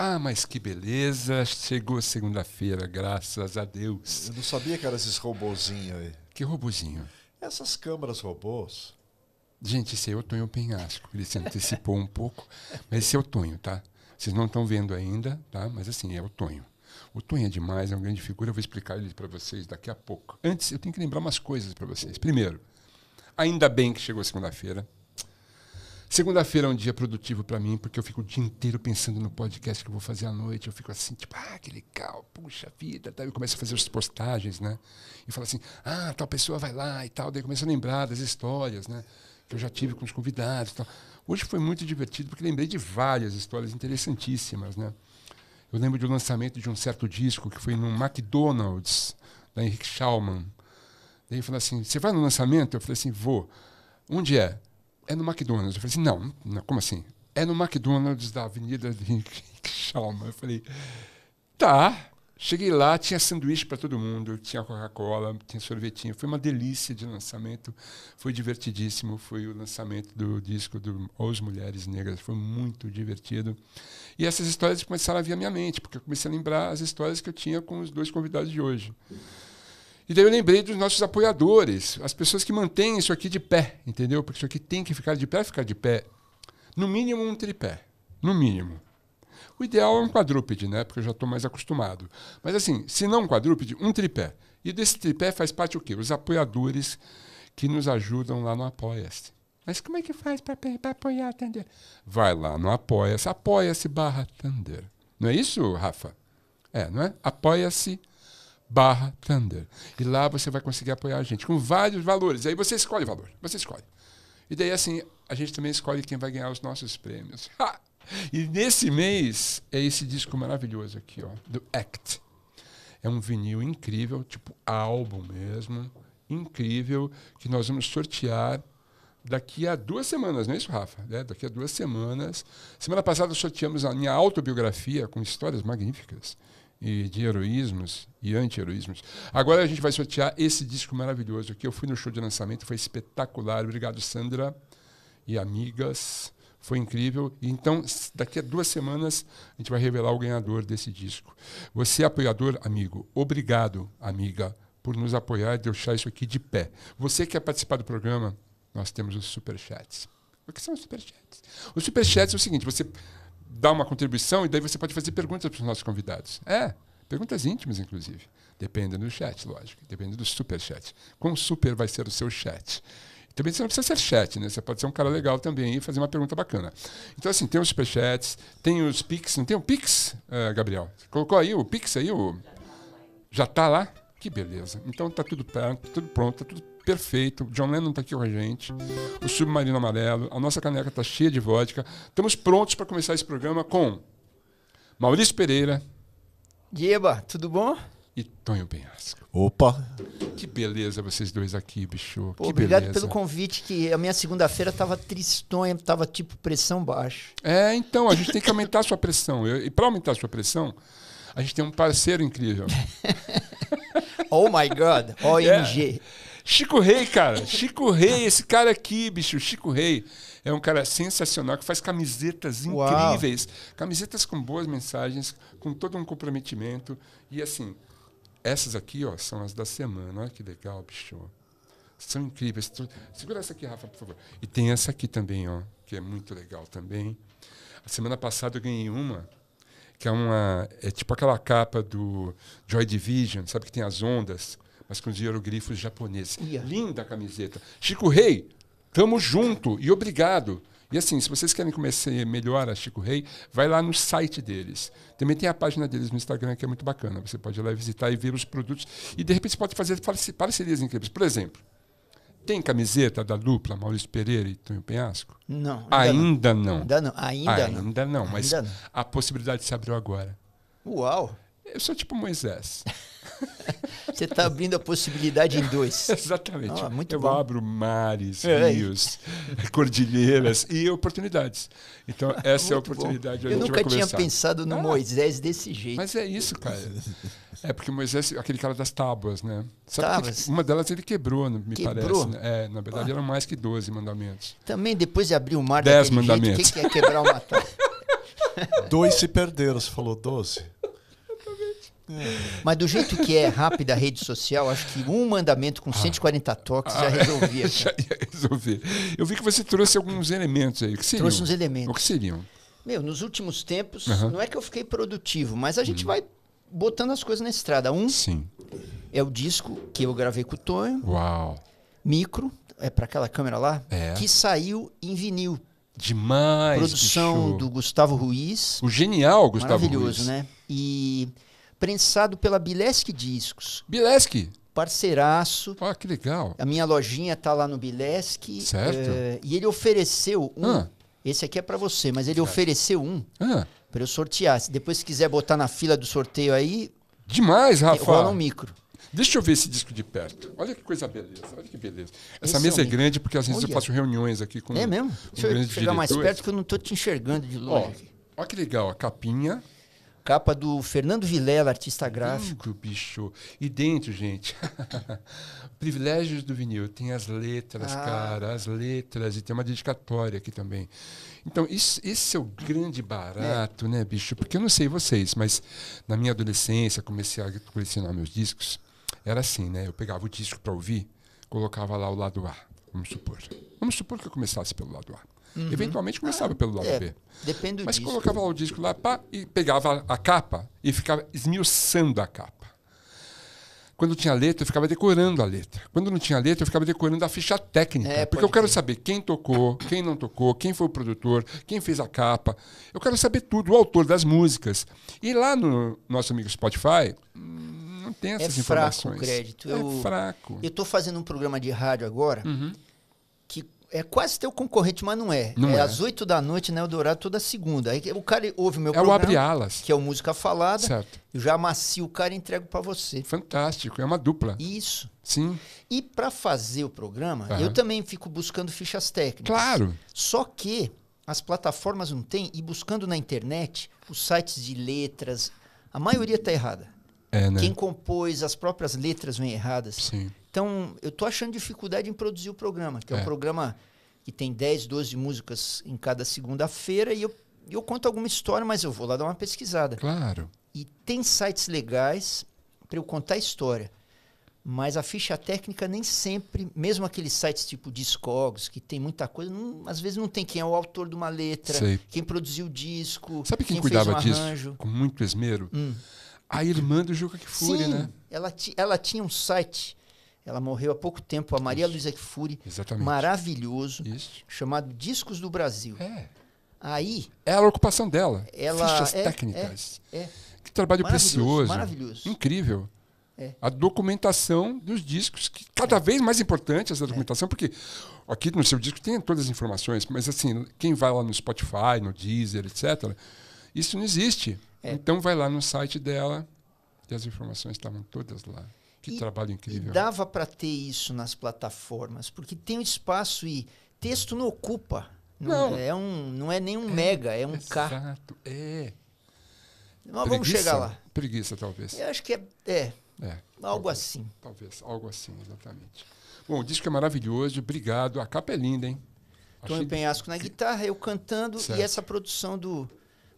Ah, mas que beleza! Chegou segunda-feira, graças a Deus. Eu não sabia que eram esses robozinhos aí. Que robozinho? Essas câmeras robôs. Gente, esse é o Tonho Penhasco. Ele se antecipou um pouco, mas esse é o Tonho, tá? Vocês não estão vendo ainda, tá? Mas assim, é o Tonho. O Tonho é demais, é uma grande figura. Eu vou explicar ele para vocês daqui a pouco. Antes, eu tenho que lembrar umas coisas para vocês. Primeiro, ainda bem que chegou segunda-feira. Segunda-feira é um dia produtivo para mim, porque eu fico o dia inteiro pensando no podcast que eu vou fazer à noite. Eu fico assim, tipo, ah, que legal, puxa vida. Daí eu começo a fazer as postagens, né? E falo assim, ah, tal pessoa vai lá e tal. Daí eu começo a lembrar das histórias, né? Que eu já tive com os convidados e tal. Hoje foi muito divertido, porque lembrei de várias histórias interessantíssimas, né? Eu lembro do lançamento de um certo disco que foi no McDonald's, da Henrique Schaumann. Daí ele falou assim, você vai no lançamento? Eu falei assim, vou. Onde é? é no McDonald's. Eu falei assim, não, não como assim? É no McDonald's da Avenida de Chalma. Eu falei, tá. Cheguei lá, tinha sanduíche para todo mundo, tinha Coca-Cola, tinha sorvetinho. Foi uma delícia de lançamento, foi divertidíssimo. Foi o lançamento do disco do As Mulheres Negras, foi muito divertido. E essas histórias começaram a vir à minha mente, porque eu comecei a lembrar as histórias que eu tinha com os dois convidados de hoje. E daí eu lembrei dos nossos apoiadores, as pessoas que mantêm isso aqui de pé, entendeu? Porque isso aqui tem que ficar de pé, ficar de pé. No mínimo um tripé, no mínimo. O ideal é um quadrúpede, né? Porque eu já estou mais acostumado. Mas assim, se não um quadrúpede, um tripé. E desse tripé faz parte o quê? Os apoiadores que nos ajudam lá no Apoia-se. Mas como é que faz para apoiar a Thunder? Vai lá no Apoia-se, apoia-se barra Thunder. Não é isso, Rafa? É, não é? Apoia-se barra barra Thunder. E lá você vai conseguir apoiar a gente com vários valores. Aí você escolhe o valor, você escolhe. E daí, assim, a gente também escolhe quem vai ganhar os nossos prêmios. Ha! E nesse mês é esse disco maravilhoso aqui, ó, do Act. É um vinil incrível, tipo álbum mesmo, incrível, que nós vamos sortear daqui a duas semanas, não é isso, Rafa? É, daqui a duas semanas. Semana passada sorteamos a minha autobiografia com histórias magníficas e de heroísmos e anti-heroísmos. Agora a gente vai sortear esse disco maravilhoso que eu fui no show de lançamento, foi espetacular. Obrigado, Sandra e amigas. Foi incrível. Então, daqui a duas semanas, a gente vai revelar o ganhador desse disco. Você, é apoiador, amigo, obrigado, amiga, por nos apoiar e deixar isso aqui de pé. Você que quer participar do programa, nós temos os superchats. O que são os superchats? Os superchats é o seguinte: você dar uma contribuição e daí você pode fazer perguntas para os nossos convidados. É, perguntas íntimas, inclusive. Depende do chat, lógico. Depende do super chat. Quão super vai ser o seu chat? Também você não precisa ser chat, né? Você pode ser um cara legal também e fazer uma pergunta bacana. Então, assim, tem os superchats, tem os Pix. Não tem o um Pix, uh, Gabriel? Você colocou aí o Pix aí? O... Já está lá? Que beleza. Então tá tudo, pra, tudo pronto, tá tudo perfeito. John Lennon está aqui com a gente. O Submarino Amarelo. A nossa caneca está cheia de vodka. Estamos prontos para começar esse programa com Maurício Pereira. Giba, tudo bom? E Tonho Penhasco. Opa! Que beleza vocês dois aqui, bicho. Pô, obrigado beleza. pelo convite, que a minha segunda-feira tava tristonha, tava tipo pressão baixa. É, então, a gente tem que aumentar a sua pressão. Eu, e para aumentar a sua pressão, a gente tem um parceiro incrível. oh my God, OMG. Chico Rei, cara. Chico Rei, esse cara aqui, bicho. Chico Rei é um cara sensacional que faz camisetas incríveis. Uau. Camisetas com boas mensagens, com todo um comprometimento. E assim, essas aqui, ó, são as da semana. Olha que legal, bicho. São incríveis. Segura essa aqui, Rafa, por favor. E tem essa aqui também, ó, que é muito legal também. A semana passada eu ganhei uma que é uma é tipo aquela capa do Joy Division, sabe que tem as ondas? mas com os hierogrifos japoneses. Linda camiseta. Chico Rei, tamo junto e obrigado. E assim, se vocês querem conhecer melhor a Chico Rei, vai lá no site deles. Também tem a página deles no Instagram, que é muito bacana. Você pode ir lá visitar e ver os produtos. E de repente você pode fazer parcerias incríveis. Por exemplo, tem camiseta da dupla Maurício Pereira e Tonho Penhasco? Não. Ainda, ainda não. não. Ainda não. Ainda, não. não. Ainda não. Mas ainda não. a possibilidade se abriu agora. Uau! Eu sou tipo Moisés. Você está abrindo a possibilidade em dois. Exatamente. Ah, eu bom. abro mares, é, é rios, é. cordilheiras e oportunidades. Então, essa muito é a oportunidade. Eu nunca tinha pensado no ah, Moisés desse jeito. Mas é isso, cara. É porque Moisés, aquele cara das tábuas, né? tábuas. uma delas ele quebrou, me quebrou? parece. Né? É, na verdade, ah. eram mais que 12 mandamentos. Também, depois de abrir o mar, 10 mandamentos. o que, que é quebrar uma tábua? Dois se perderam, você falou 12. É. Mas do jeito que é rápida a rede social, acho que um mandamento com 140 ah. toques ah, já é. resolvia. Cara. Já ia resolver. Eu vi que você trouxe alguns elementos aí. Que seriam? Trouxe uns elementos. O que seriam? Meu, nos últimos tempos, não é que eu fiquei produtivo, mas a gente hum. vai botando as coisas na estrada. Um Sim. é o disco que eu gravei com o Tonho. Uau. Micro, é para aquela câmera lá, é. que saiu em vinil. Demais. Produção do Gustavo Ruiz. O genial Gustavo Maravilhoso, Ruiz. Maravilhoso, né? E prensado pela Bileski Discos. Bileski. Parceiraço. Ah, que legal. A minha lojinha tá lá no Bileski. Certo. É, e ele ofereceu um. Ah. Esse aqui é para você, mas ele certo. ofereceu um ah. para eu sortear. Se depois quiser botar na fila do sorteio aí. Demais, Rafa. Rola um micro. Deixa eu ver esse disco de perto. Olha que coisa beleza. Olha que beleza. Essa é mesa é, um... é, grande porque às vezes olha. eu faço reuniões aqui com. É mesmo? Com Deixa eu chegar diretores. mais perto que eu não estou te enxergando de longe. olha que legal. A capinha capa do Fernando Vilela, artista gráfico. Lindo, bicho. E dentro, gente, privilégios do vinil. Tem as letras, ah. cara, as letras. E tem uma dedicatória aqui também. Então, isso, esse é o grande barato, é. né, bicho? Porque eu não sei vocês, mas na minha adolescência, comecei a colecionar meus discos. Era assim, né? Eu pegava o disco para ouvir, colocava lá o lado A, vamos supor. Vamos supor que eu começasse pelo lado A. Uhum. Eventualmente começava ah, pelo lado é, B. Depende do Mas colocava o disco lá pá, e pegava a capa e ficava esmiuçando a capa. Quando tinha letra, eu ficava decorando a letra. Quando não tinha letra, eu ficava decorando a ficha técnica. É, porque eu quero ter. saber quem tocou, quem não tocou, quem foi o produtor, quem fez a capa. Eu quero saber tudo, o autor das músicas. E lá no nosso amigo Spotify, hum, não tem essas é informações. Fraco o crédito. É eu, fraco. Eu estou fazendo um programa de rádio agora. Uhum é quase teu concorrente, mas não é. Não é, é, às 8 da noite, né? O Dourado toda segunda. Aí o cara ouve o meu é programa. É o Abre Alas. Que é o Música Falada. Certo. Eu já amacio o cara e entrego para você. Fantástico, é uma dupla. Isso. Sim. E para fazer o programa, uhum. eu também fico buscando fichas técnicas. Claro. Só que as plataformas não têm, e buscando na internet, os sites de letras, a maioria tá errada. É, né? Quem compôs, as próprias letras vêm erradas. Sim. Então, eu tô achando dificuldade em produzir o programa, que é, é um programa que tem 10, 12 músicas em cada segunda-feira e eu, eu conto alguma história, mas eu vou lá dar uma pesquisada. Claro. E tem sites legais para eu contar a história. Mas a ficha técnica nem sempre, mesmo aqueles sites tipo Discogs, que tem muita coisa, não, às vezes não tem quem é o autor de uma letra, Sei. quem produziu o disco. Sabe quem, quem cuidava um disso? Com muito esmero? Hum. A irmã do Juca Kfouri, né? Ela, ela tinha um site ela morreu há pouco tempo, a Maria Isso. Luiza Kfouri. Exatamente. Maravilhoso. Isso. Chamado Discos do Brasil. É. Aí. É a ocupação dela. Ela, fichas é, técnicas. É, é. Que trabalho maravilhoso, precioso. Maravilhoso. Incrível. É. A documentação dos discos, que cada é. vez mais importante essa é. documentação, porque aqui no seu disco tem todas as informações, mas assim, quem vai lá no Spotify, no Deezer, etc., isso não existe. É. Então vai lá no site dela e as informações estavam todas lá. Que e, trabalho incrível. E dava para ter isso nas plataformas, porque tem um espaço e texto não ocupa. Não, não. é um, não é nem um é, mega, é um exato, K. Exato, é. Mas preguiça, vamos chegar lá. Preguiça, talvez. Eu acho que é, é, é algo talvez, assim. Talvez, algo assim, exatamente. Bom, o disco é maravilhoso, obrigado. A capa é linda, hein? Tony Penhasco na guitarra, eu cantando certo. e essa produção do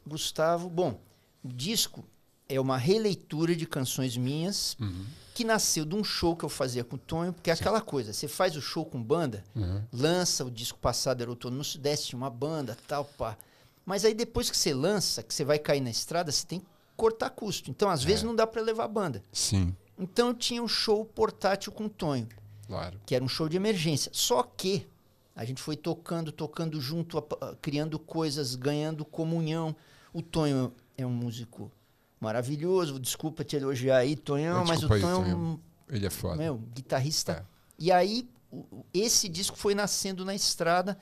Gustavo. Bom, o disco é uma releitura de canções minhas. Uhum que nasceu de um show que eu fazia com o Tonho, porque é aquela coisa, você faz o show com banda, uhum. lança o disco passado, era outono no Sudeste, uma banda, tal, pá. Mas aí depois que você lança, que você vai cair na estrada, você tem que cortar custo. Então, às é. vezes, não dá para levar a banda. Sim. Então, eu tinha um show portátil com o Tonho. Claro. Que era um show de emergência. Só que a gente foi tocando, tocando junto, criando coisas, ganhando comunhão. O Tonho é um músico maravilhoso. Desculpa te elogiar aí, Tonhão, mas o Tonhão. Ele é foda. Meu, guitarrista. É. E aí, esse disco foi nascendo na estrada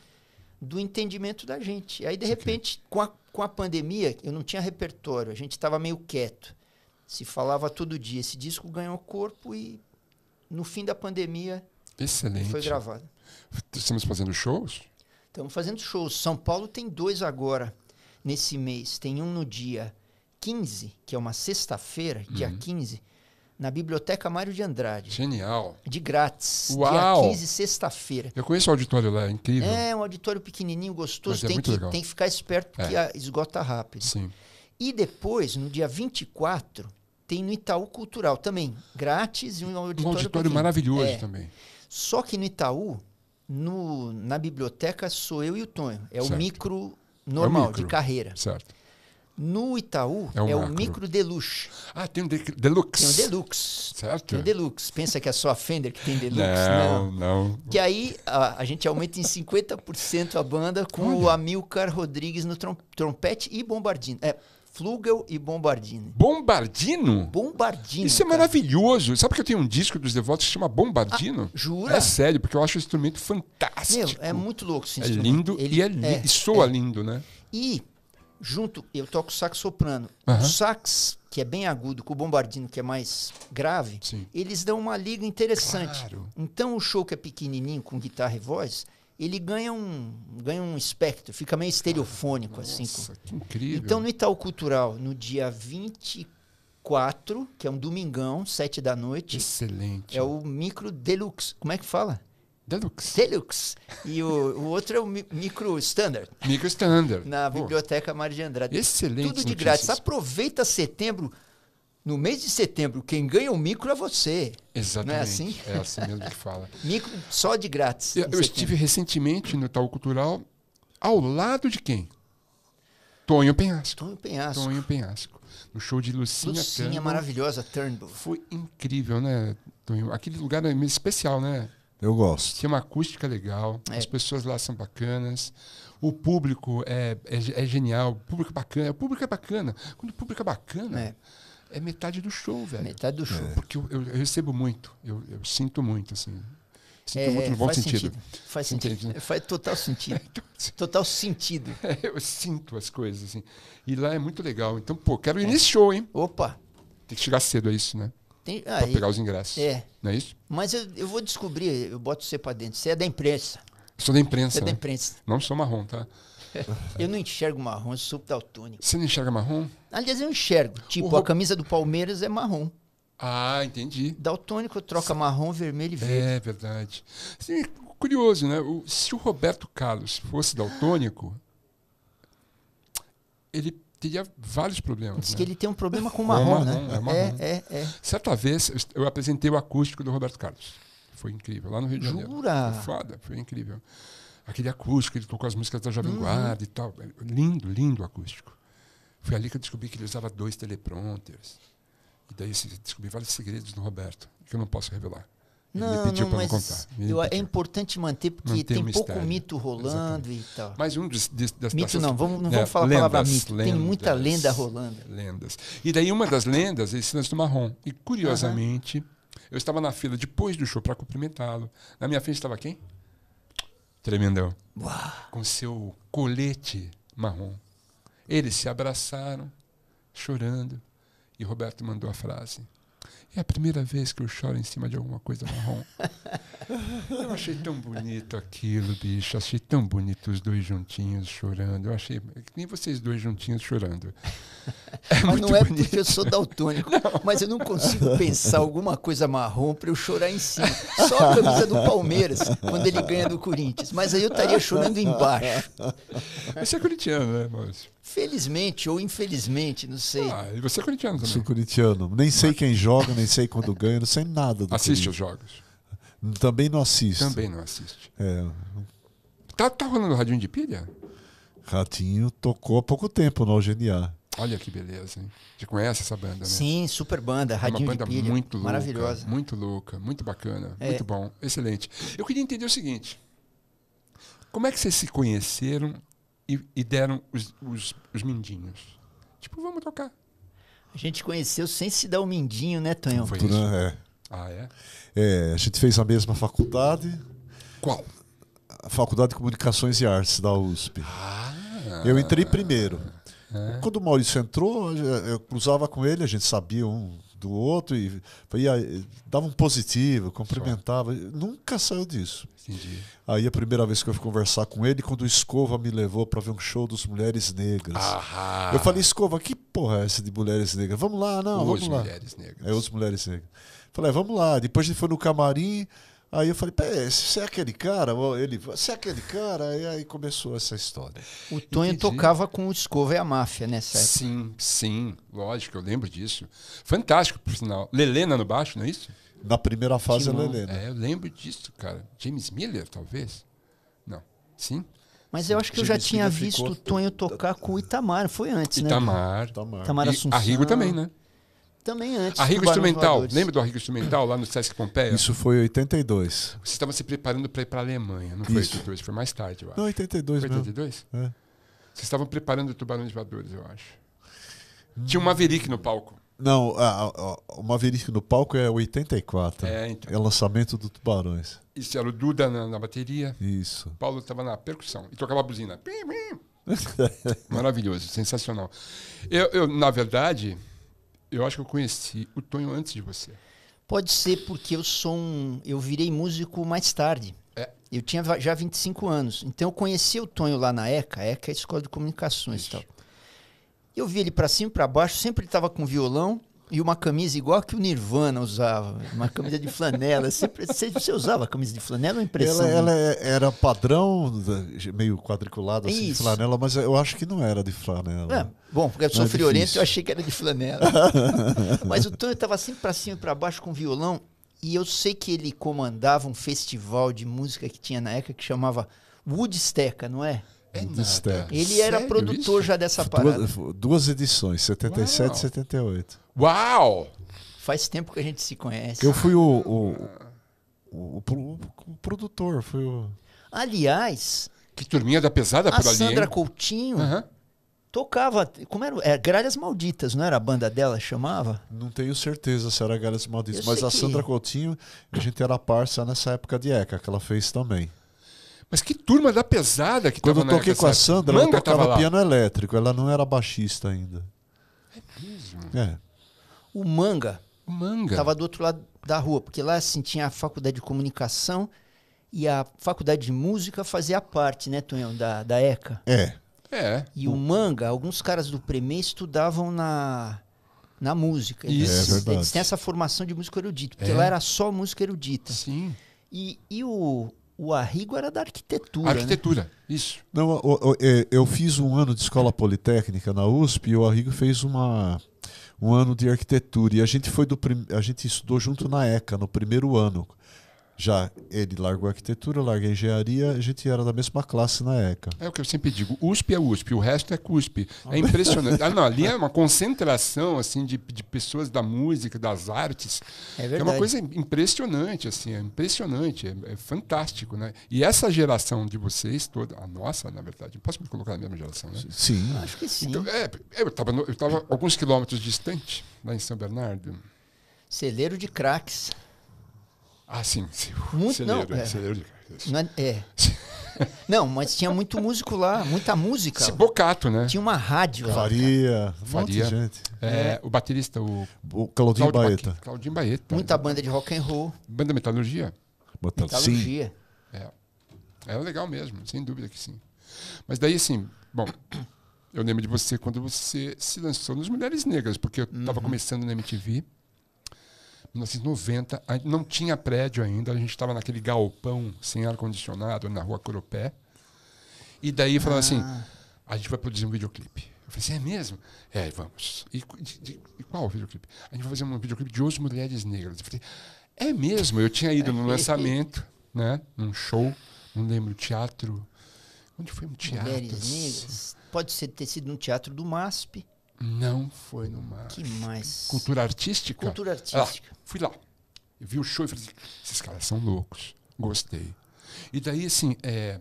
do entendimento da gente. E aí, de Isso repente, com a, com a pandemia, eu não tinha repertório, a gente estava meio quieto. Se falava todo dia. Esse disco ganhou corpo e no fim da pandemia Excelente. foi gravado. Estamos fazendo shows? Estamos fazendo shows. São Paulo tem dois agora nesse mês. Tem um no dia 15, que é uma sexta-feira, uhum. dia 15, na Biblioteca Mário de Andrade. Genial. De grátis. Uau. Dia 15, sexta-feira. Eu conheço o auditório lá, é incrível. É, um auditório pequenininho, gostoso. É tem, que, legal. tem que ficar esperto, porque é. esgota rápido. Sim. E depois, no dia 24, tem no Itaú Cultural também, grátis e um auditório. Um auditório maravilhoso é. também. Só que no Itaú, no, na biblioteca, sou eu e o Tonho. É certo. o micro normal, é o micro. de carreira. Certo. No Itaú é o, é o micro deluxe. Ah, tem um de deluxe. Tem um deluxe. Certo. Tem um deluxe. Pensa que é só a Fender que tem deluxe. Não, não. não. Que aí a, a, gente aumenta em 50% a banda com Olha. o Amilcar Rodrigues no trom trompete e bombardino. É, Flugel e Bombardino. Bombardino? Bombardino. Isso é cara. maravilhoso. Sabe que eu tenho um disco dos Devotos que chama Bombardino? Ah, jura? É sério, porque eu acho o instrumento fantástico. Meu, é muito louco esse é instrumento. É lindo Ele, e, é li é, e soa é, lindo, né? E junto, eu toco sax soprano. Uhum. O sax, que é bem agudo, com o bombardino, que é mais grave, Sim. eles dão uma liga interessante. Claro. Então o show que é pequenininho, com guitarra e voz, ele ganha um, ganha um espectro, fica meio estereofônico. Assim, Nossa, assim. que incrível. Então no Itaú Cultural, no dia 24, que é um domingão, 7 da noite. Excelente. É o micro deluxe. Como é que fala? Deluxe. Deluxe. E o, o outro é o Micro Standard. Micro Standard. Na Biblioteca Maria de Andrade. Excelente. Tudo de notícias. grátis. Aproveita setembro. No mês de setembro, quem ganha o micro é você. Exatamente. Não é assim? É assim mesmo que fala. micro só de grátis. Eu, eu estive recentemente no Tal Cultural, ao lado de quem? Tonho Penhasco. Tonho Penhasco. Tonho Penhasco. No show de Lucinha, Lucinha Turnbull. maravilhosa, Turnbull. Foi incrível, né, Tonho? Aquele lugar é especial, né? Eu gosto. Tem uma acústica legal, é. as pessoas lá são bacanas, o público é, é, é, genial, o público é bacana. O público é bacana. Quando o público é bacana, é, é metade do show, velho. Metade do show. É. Porque eu, eu, recebo muito, eu, eu sinto muito, assim. Sinto é, muito no bom sentido. sentido. Faz sentido. Entende? Né? Faz total sentido. Então, total sentido. eu sinto as coisas, assim. E lá é muito legal. Então, pô, quero ir nesse show, hein? Opa! Tem que chegar cedo, é isso, né? Tem, ah, pra pegar os ingressos. É. Não é isso? Mas eu, eu vou descobrir, eu boto você para dentro. Você é da imprensa. sou da imprensa. Você é né? da imprensa. Não sou marrom, tá? Eu não enxergo marrom, eu sou daltônico. Você não enxerga marrom? Aliás, eu enxergo. Tipo, a camisa do Palmeiras é marrom. Ah, entendi. Daltônico troca Sa... marrom, vermelho e verde. É verdade. curioso, né? O, se o Roberto Carlos fosse daltônico, ele teria vários problemas. Diz né? que ele tem um problema com o é marrom, é marrom né? É, marrom. É, é, é, Certa vez eu apresentei o acústico do Roberto Carlos. Foi incrível, lá no Rio de Janeiro. Jura? Foi foda, foi incrível. Aquele acústico, ele tocou as músicas da Jovem uhum. Guarda e tal. Lindo, lindo acústico. Foi ali que eu descobri que ele usava dois teleprompters. E daí descobri vários segredos do Roberto, que eu não posso revelar. Não, ele pediu não, mas não contar. Eu, é importante manter, porque manter tem pouco mito rolando Exatamente. e tal. Mas um dos, de, das Mito não, vamos, não é, vamos falar lendas, a palavra mito. Lendas, tem muita lenda rolando. Lendas. E daí uma das lendas é esse lance do marrom. E curiosamente, eu estava na fila depois do show para cumprimentá-lo. Na minha frente estava quem? Tremendão. Uau. Com seu colete marrom. Eles se abraçaram, chorando. E Roberto mandou a frase: é a primeira vez que eu choro em cima de alguma coisa marrom. eu achei tão bonito aquilo, bicho. Achei tão bonito os dois juntinhos chorando. Eu achei. Nem vocês dois juntinhos chorando. É mas não é bonito. porque eu sou daltônico, não. mas eu não consigo pensar alguma coisa marrom para eu chorar em cima. Só a camisa do Palmeiras, quando ele ganha do Corinthians. Mas aí eu estaria chorando embaixo. Você é corintiano, né, Márcio? Felizmente ou infelizmente, não sei. Ah, e você é corintiano também. Sou corintiano. Nem sei quem joga, nem sei quando ganha, não sei nada do Assiste os jogos. Também não assiste. Também não assiste. É. Tá, tá rolando radinho de pilha? Ratinho tocou há pouco tempo no Algeniar. Olha que beleza, hein? Você conhece essa banda, né? Sim, super banda, Radinho é uma banda de pilha, muito louca, maravilhosa. Muito louca, muito bacana, é. muito bom, excelente. Eu queria entender o seguinte: como é que vocês se conheceram e, e deram os, os, os mindinhos. Tipo, vamos tocar. A gente conheceu sem se dar o um mindinho, né, Tonhão? Foi isso. É. Ah, é? É, a gente fez a mesma faculdade. Qual? A Faculdade de Comunicações e Artes da USP. Ah, eu entrei primeiro. É. Quando o Maurício entrou, eu cruzava com ele, a gente sabia um do outro e ia, dava um positivo, cumprimentava. Nunca saiu disso. Entendi. Aí a primeira vez que eu fui conversar com ele, quando o Escova me levou para ver um show dos Mulheres Negras. Eu falei, Escova, que porra é essa de Mulheres Negras? Vamos lá, não, os vamos lá. Mulheres Negras. É, os Mulheres Negras. Falei, é, vamos lá. Depois a gente foi no camarim Aí eu falei, peraí, você é aquele cara? Ele, você é aquele cara? E aí começou essa história. O Tonho Entendi. tocava com o Escova e a Máfia né? Sim, sim, lógico, eu lembro disso. Fantástico, por sinal. Lelena no baixo, não é isso? Na primeira fase é Lelena. É, eu lembro disso, cara. James Miller, talvez? Não. Sim? Mas eu acho que James eu já tinha Miller visto ficou... o Tonho tocar com o Itamar, foi antes, Itamar, né? Itamar. Itamar, Itamar Assunção. E Arrigo também, né? também antes. Arrigo Instrumental. Lembra do Arrigo Instrumental lá no Sesc Pompeia? Isso foi 82. Vocês estavam se preparando para ir para a Alemanha, não foi Isso. 82, foi mais tarde, eu acho. Não, 82 Foi 82? É. Vocês estavam preparando o Tubarões Voadores, eu acho. Tinha um Maverick no palco. Não, o Maverick no palco é 84. É, então. É o lançamento do Tubarões. Isso, era o Duda na, na bateria. Isso. O Paulo estava na percussão e tocava a buzina. Maravilhoso, sensacional. Eu, eu, na verdade, eu acho que eu conheci o Tonho antes de você. Pode ser porque eu sou um, eu virei músico mais tarde. É. Eu tinha já 25 anos. Então eu conheci o Tonho lá na ECA, a ECA é a Escola de Comunicações Isso. e tal. Eu vi ele para cima e para baixo, sempre ele estava com violão e uma camisa igual que o Nirvana usava, uma camisa de flanela. Você, você usava camisa de flanela ou impressão? Ela, ela era padrão, meio quadriculada, assim, de flanela, mas eu acho que não era de flanela. É, bom, porque eu sou é friorento eu achei que era de flanela. mas o Tonho estava sempre para cima e para baixo com violão, e eu sei que ele comandava um festival de música que tinha na época que chamava Woodsteca, não é? É Ele era produtor isso? já dessa parada. Duas, duas edições, 77 e 78. Uau! Faz tempo que a gente se conhece. Eu fui o, o, ah. o, o, o produtor, fui o... Aliás... Que turminha da pesada por ali, A Sandra Coutinho uhum. tocava... Como era? É, Gralhas Malditas, não era a banda dela? Chamava? Não tenho certeza se era Gralhas Malditas, Eu mas a Sandra que... Coutinho, a gente era parça nessa época de ECA, que ela fez também. Mas que turma da pesada que Quando eu toquei com a Sandra, Manga ela tocava piano elétrico, ela não era baixista ainda. É mesmo? É. O Manga. O Manga. Tava do outro lado da rua, porque lá assim tinha a faculdade de comunicação e a faculdade de música fazia parte, né, Tonhão, da, da ECA. É. É. E o, Manga, alguns caras do Premê estudavam na na música. Isso. Eles, é eles têm essa formação de música erudita, porque é. lá era só música erudita. Sim. E, e o, o Arrigo era da arquitetura. Arquitetura, né? isso. Não, eu, eu, eh, eu, fiz um ano de escola politécnica na USP e o Arrigo fez uma, um ano de arquitetura. E a gente foi do a gente estudou junto na ECA no primeiro ano. Já ele largou arquitetura, a engenharia, a gente era da mesma classe na ECA. É o que eu sempre digo, USP é USP, o resto é CUSP. É ah. impressionante. ah, não, ali é uma concentração assim de, de pessoas da música, das artes. É verdade. É uma coisa impressionante, assim, é impressionante, é, é fantástico, né? E essa geração de vocês toda, a nossa, na verdade, posso me colocar na mesma geração, né? Sim. Acho que sim. Então, é, é eu estava eu alguns quilômetros distante, lá em São Bernardo. Celeiro de craques. Ah, sim. sim. Muito, não, é. Celeiro de É. é. Não, mas tinha muito músico lá, muita música. Esse bocato, né? Tinha uma rádio. Faria, um Faria. gente. É, é, o baterista, o, o Claudinho Baeta. Claudinho Baeta. Muita banda de rock and roll. Banda Metalurgia. Metalurgia. É. Era é legal mesmo, sem dúvida que sim. Mas daí, assim, bom, eu lembro de você quando você se lançou nos Mulheres Negras, porque eu estava uhum. começando na MTV. 1990, não tinha prédio ainda, a gente estava naquele galpão sem ar-condicionado na rua Coropé. E daí falaram assim, ah. assim: a gente vai produzir um videoclipe. Eu falei assim: é mesmo? É, vamos. E, de, de, qual videoclipe? A gente vai fazer um videoclipe de Os Mulheres Negras. Eu falei: é mesmo? Eu tinha ido no é. lançamento, né, num show, não lembro, teatro. Onde foi um teatro? Mulheres Negras. Pode ser, ter sido no teatro do MASP. Não foi no mar. Que mais? Cultura artística? Cultura artística. Ah, fui lá. Vi o show e falei assim, esses caras são loucos. Gostei. E daí, assim, é,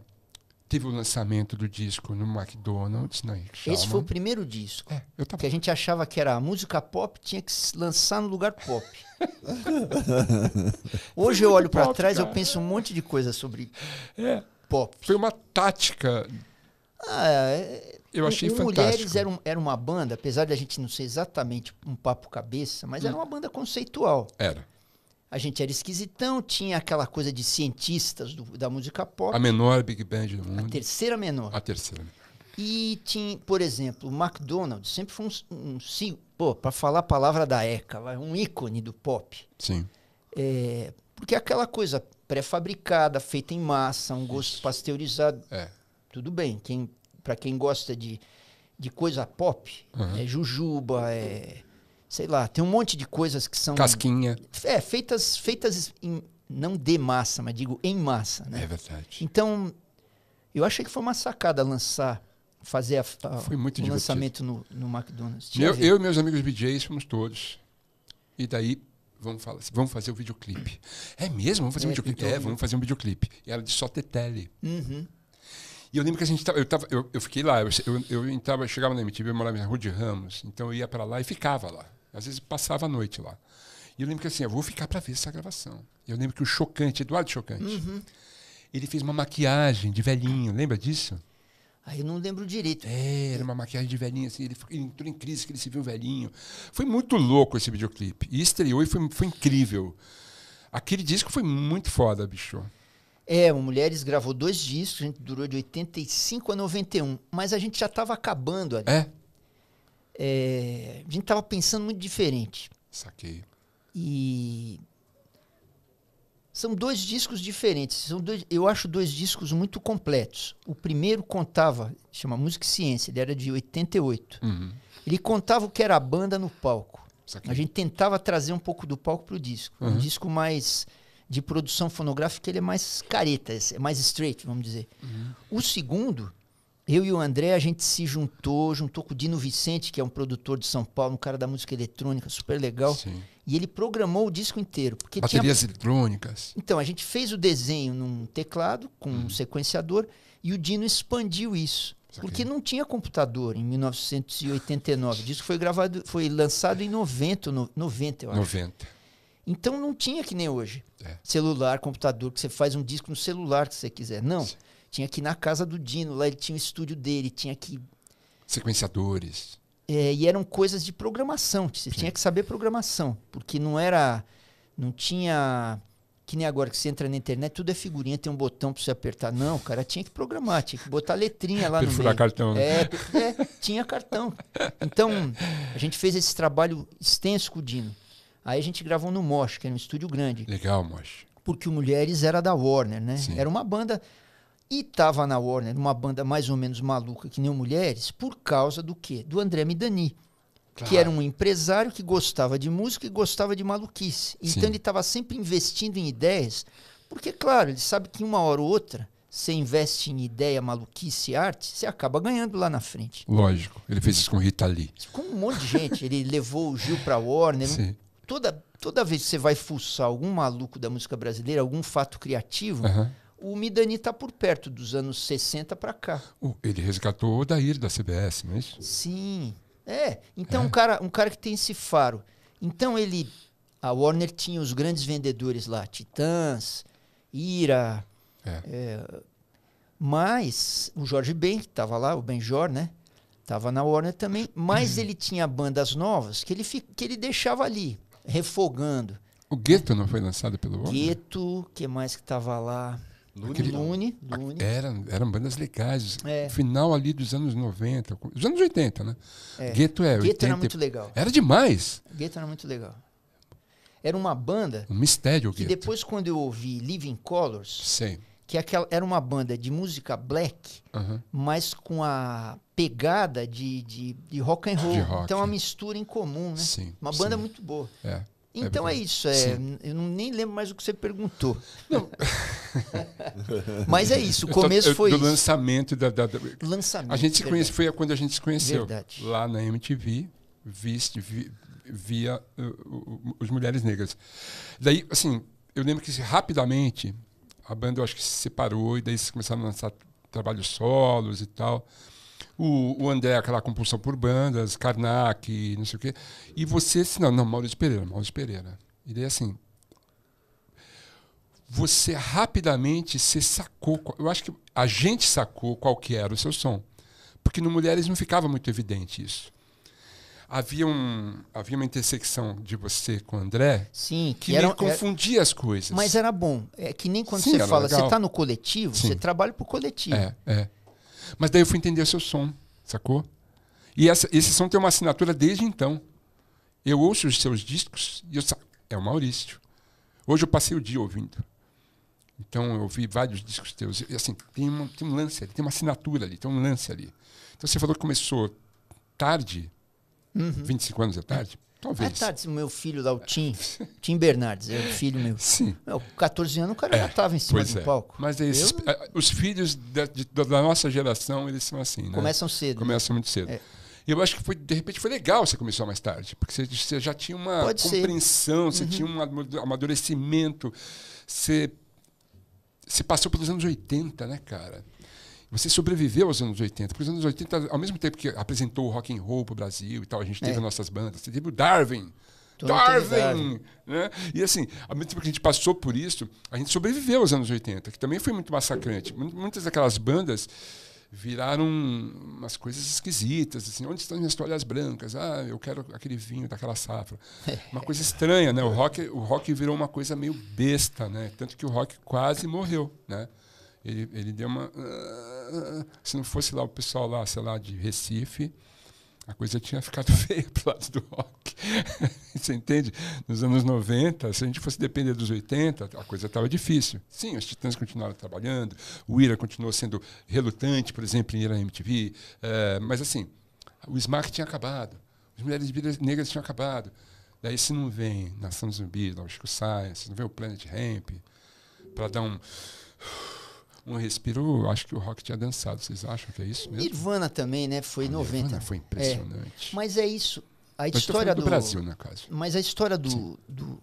teve o lançamento do disco no McDonald's, na né, Esse foi o primeiro disco. É, eu tava... Que a gente achava que era música pop, tinha que se lançar no lugar pop. Hoje eu olho para trás, cara. eu penso um monte de coisa sobre é, pop. Foi uma tática. Ah, é eu achei o, o fantástico. Mulheres era, um, era, uma banda, apesar de a gente não ser exatamente um papo cabeça, mas hum. era uma banda conceitual. Era. A gente era esquisitão, tinha aquela coisa de cientistas do, da música pop. A menor Big Band do mundo. A terceira menor. A terceira. E tinha, por exemplo, o McDonald's sempre foi um, um pô, para falar a palavra da ECA, um ícone do pop. Sim. É, porque é aquela coisa pré-fabricada, feita em massa, um gosto Isso. pasteurizado. É. Tudo bem, quem para quem gosta de, de coisa pop, uhum. é jujuba, é sei lá, tem um monte de coisas que são casquinha. É, feitas feitas em, não de massa, mas digo em massa, né? É verdade. Então, eu achei que foi uma sacada lançar fazer a, a, foi muito o divertido. lançamento no, no McDonald's. Meu, eu e meus amigos DJs fomos todos. E daí vamos, falar, vamos fazer o videoclipe. É mesmo? Vamos fazer é, um videoclipe? Então, é, vamos fazer um videoclipe. E era de só ter tele. Uhum eu lembro que a gente tava, eu, tava, eu, eu fiquei lá, eu, eu, eu entrava, chegava na MTV, eu morava na Rua de Ramos, então eu ia para lá e ficava lá. Às vezes passava a noite lá. E eu lembro que assim, eu vou ficar para ver essa gravação. Eu lembro que o Chocante, Eduardo Chocante, uhum. ele fez uma maquiagem de velhinho, lembra disso? Aí ah, eu não lembro direito. É, era uma maquiagem de velhinho, assim, ele, ele, entrou em crise que ele se viu velhinho. Foi muito louco esse videoclipe. E estreou e foi, foi incrível. Aquele disco foi muito foda, bicho. É, o Mulheres gravou dois discos, a gente durou de 85 a 91, mas a gente já estava acabando ali. É? é a gente estava pensando muito diferente. Saquei. E são dois discos diferentes. São dois, eu acho dois discos muito completos. O primeiro contava, chama Música e Ciência, ele era de 88. Uhum. Ele contava o que era a banda no palco. A gente tentava trazer um pouco do palco para o disco. Uhum. Um disco mais de produção fonográfica, ele é mais careta, é mais straight, vamos dizer. Uhum. O segundo, eu e o André, a gente se juntou, juntou com o Dino Vicente, que é um produtor de São Paulo, um cara da música eletrônica, super legal. Sim. E ele programou o disco inteiro. Baterias tinha... eletrônicas. Então, a gente fez o desenho num teclado, com uhum. um sequenciador, e o Dino expandiu isso. Porque não tinha computador em 1989. O disco foi gravado, foi lançado em 90, no, 90 eu acho. 90. Então não tinha que nem hoje. É. Celular, computador, que você faz um disco no celular que você quiser. Não. Sim. Tinha que ir na casa do Dino, lá ele tinha o estúdio dele, tinha que. Sequenciadores. É, e eram coisas de programação. Você Sim. tinha que saber programação. Porque não era. Não tinha. Que nem agora que você entra na internet, tudo é figurinha, tem um botão pra você apertar. Não, o cara tinha que programar, tinha que botar letrinha lá no meio. cartão. Né? É, é, tinha cartão. Então, a gente fez esse trabalho extenso com o Dino. Aí a gente gravou no Mosh, que era é um estúdio grande. Legal, Mosh. Porque o Mulheres era da Warner, né? Sim. Era uma banda. E tava na Warner, uma banda mais ou menos maluca que nem o Mulheres, por causa do quê? Do André Midani. Claro. Que era um empresário que gostava de música e gostava de maluquice. Então Sim. ele estava sempre investindo em ideias, porque, claro, ele sabe que uma hora ou outra você investe em ideia, maluquice e arte, você acaba ganhando lá na frente. Lógico. Ele fez isso com Rita Lee. Com um monte de gente. Ele levou o Gil para Warner. Sim toda, toda vez que você vai fuçar algum maluco da música brasileira, algum fato criativo, uhum. o Midani está por perto dos anos 60 para cá. Uh, ele resgatou o Daír da CBS, não é isso? Sim. É. Então, é. Um, cara, um cara que tem esse faro. Então, ele. A Warner tinha os grandes vendedores lá, Titãs, Ira. É. É, mas o Jorge Ben, que estava lá, o Benjor, né? Tava na Warner também, mas uhum. ele tinha bandas novas que ele, que ele deixava ali refogando. O Gueto não foi lançado pelo Walker? Gueto, que mais que estava lá? Lune. Aquele, Lune, Lune. Eram, eram bandas legais. É. Final ali dos anos 90, dos anos 80, né? É. Gueto é. era muito legal. Era demais. Gueto era muito legal. Era uma banda. Um mistério, o Gueto. E depois, quando eu ouvi Living Colors. Sim que é aquela, era uma banda de música black, uhum. mas com a pegada de, de, de rock and roll. De rock, então, é uma mistura em comum, né? Sim, uma banda sim. muito boa. É, é então é, é isso. É, eu não, nem lembro mais o que você perguntou. mas é isso. O começo tô, eu, foi do isso. lançamento da, da, da, lançamento. A gente se conhece, foi quando a gente se conheceu verdade. lá na MTV, viste vi, via uh, uh, os mulheres negras. Daí, assim, eu lembro que assim, rapidamente a banda eu acho que se separou e daí eles começaram a lançar trabalhos solos e tal. O, o André, aquela compulsão por bandas, Karnak, não sei o quê. E você, assim, não, não, Maurício Pereira, Maurício Pereira. E daí assim. Você rapidamente se sacou. Eu acho que a gente sacou qual que era o seu som. Porque no Mulheres não ficava muito evidente isso havia, um, havia uma intersecção de você com o André Sim, que, que era, é confundia era, as coisas. Mas era bom. É que nem quando Sim, você fala, legal. você está no coletivo, Sim. você trabalha para o coletivo. É, é. Mas daí eu fui entender o seu som, sacou? E essa, esse som tem uma assinatura desde então. Eu ouço os seus discos e eu saco, é o Maurício. Hoje eu passei o dia ouvindo. Então eu ouvi vários discos teus. E assim, tem, uma, tem um lance ali, tem uma assinatura ali, tem um lance ali. Então você falou que começou tarde. Uhum. 25 anos é tarde? Talvez. É tarde, meu filho lá, o Tim, Tim Bernardes, é o filho meu. Sim. Meu, 14 anos o cara é, já estava em cima do é. palco. Mas esses, eu... Eh, os filhos da, de, da, nossa geração, eles são assim, né? Começam cedo. Começam né? muito cedo. É. E eu acho que foi, de repente foi legal você começar mais tarde, porque você, você já tinha uma Pode compreensão, ser. você uhum. tinha um amadurecimento, você, você passou pelos anos 80, né, cara? Você sobreviveu aos anos 80, porque os anos 80, ao mesmo tempo que apresentou o rock and roll para o Brasil e tal, a gente teve é. nossas bandas, você teve o Darwin. Tô Darwin! Né? E assim, ao mesmo tempo que a gente passou por isso, a gente sobreviveu aos anos 80, que também foi muito massacrante. Muitas daquelas bandas viraram umas coisas esquisitas, assim, onde estão minhas toalhas brancas? Ah, eu quero aquele vinho daquela safra. Uma coisa estranha, né? O rock, o rock virou uma coisa meio besta, né? Tanto que o rock quase morreu, né? ele, ele deu uma. Ah, ah, ah. Se não fosse lá o pessoal lá, sei lá, de Recife, a coisa tinha ficado feia pro lado do rock. Você entende? Nos anos 90, se a gente fosse depender dos 80, a coisa estava difícil. Sim, os Titãs continuaram trabalhando, o Ira continuou sendo relutante, por exemplo, em ir à MTV, é, eh, mas assim, o Smack tinha acabado, as mulheres negras tinham acabado. Daí se não vem Nação Zumbi, Lógico Science, se não vem o Planet Ramp, para dar um um respiro, acho que o rock tinha dançado. Vocês acham que é isso mesmo? Nirvana também, né? Foi em ah, 90. Nirvana foi é, impressionante. É. Mas é isso. A Mas história do, do Brasil, na né, casa. Mas a história do, do...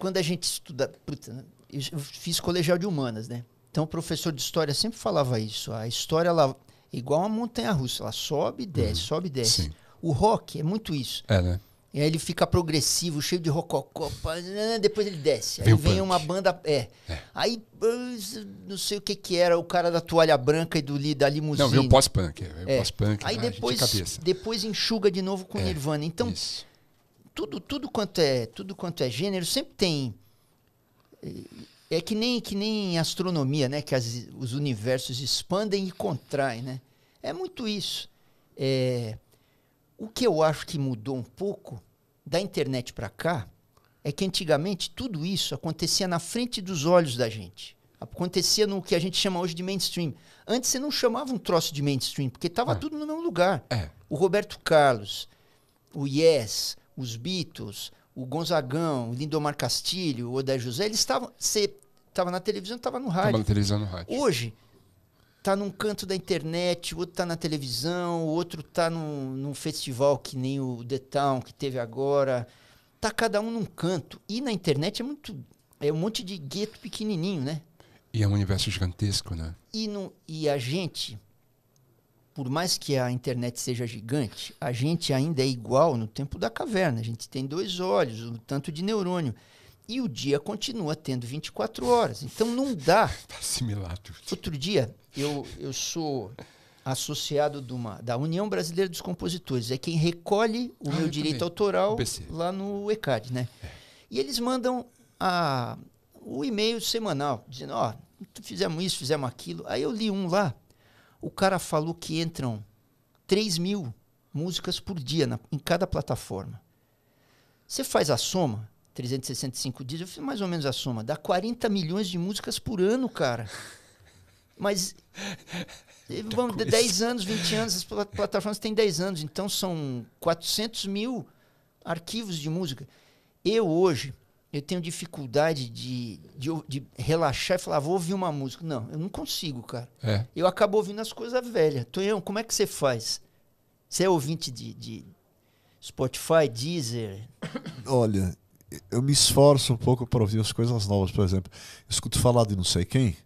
Quando a gente estuda. Puta, eu fiz colegial de humanas, né? Então o professor de história sempre falava isso. A história ela é igual uma montanha russa, ela sobe e desce, uhum. sobe e desce. Sim. O rock é muito isso. É, né? E aí ele fica progressivo, cheio de rococó. Né, né, depois ele desce. Aí vem, uma banda. É. é. Aí não sei o que que era, o cara da toalha branca e do da limusine. Não, veio o pós-punk. É. Pós-punk. Aí depois, de depois enxuga de novo com é. Nirvana. Então, tudo, tudo, quanto é, tudo quanto é gênero sempre tem. É, é que nem, que nem astronomia, né? Que as, os universos expandem e contraem, né? É muito isso. É, o que eu acho que mudou um pouco da internet para cá é que antigamente tudo isso acontecia na frente dos olhos da gente. Acontecia no que a gente chama hoje de mainstream. Antes você não chamava um troço de mainstream, porque estava é. tudo no mesmo lugar. É. O Roberto Carlos, o Yes, os Beatles, o Gonzagão, o Lindomar Castilho, o Odé José, eles estavam. Você estava na televisão, estava no rádio. Estava na televisão, no rádio. Hoje, tá num canto da internet, o outro tá na televisão, o outro tá num, num festival que nem o The Town que teve agora. Tá cada um num canto. E na internet é muito. É um monte de gueto pequenininho, né? E é um universo gigantesco, né? E, no, e a gente, por mais que a internet seja gigante, a gente ainda é igual no tempo da caverna. A gente tem dois olhos, um tanto de neurônio. E o dia continua tendo 24 horas. Então não dá. Está assimilado. Outro dia, eu, eu sou associado uma, da União Brasileira dos Compositores. É quem recolhe o ah, meu direito também. autoral lá no ECAD, né? É. E eles mandam a, o e-mail semanal, dizendo, ó, oh, fizemos isso, fizemos aquilo. Aí eu li um lá, o cara falou que entram 3 mil músicas por dia na, em cada plataforma. Você faz a soma, 365 dias, eu fiz mais ou menos a soma, dá 40 milhões de músicas por ano, cara. Mas vamos, 10 anos, 20 anos, as plataformas têm 10 anos, então são 400 mil arquivos de música. Eu hoje, eu tenho dificuldade de, de, de relaxar e falar, ah, vou ouvir uma música. Não, eu não consigo, cara. É. Eu acabo ouvindo as coisas velhas. Tonhão, como é que você faz? Você é ouvinte de, de Spotify, Deezer? Olha, eu me esforço um pouco para ouvir as coisas novas, por exemplo. Escuto falar de não sei quem,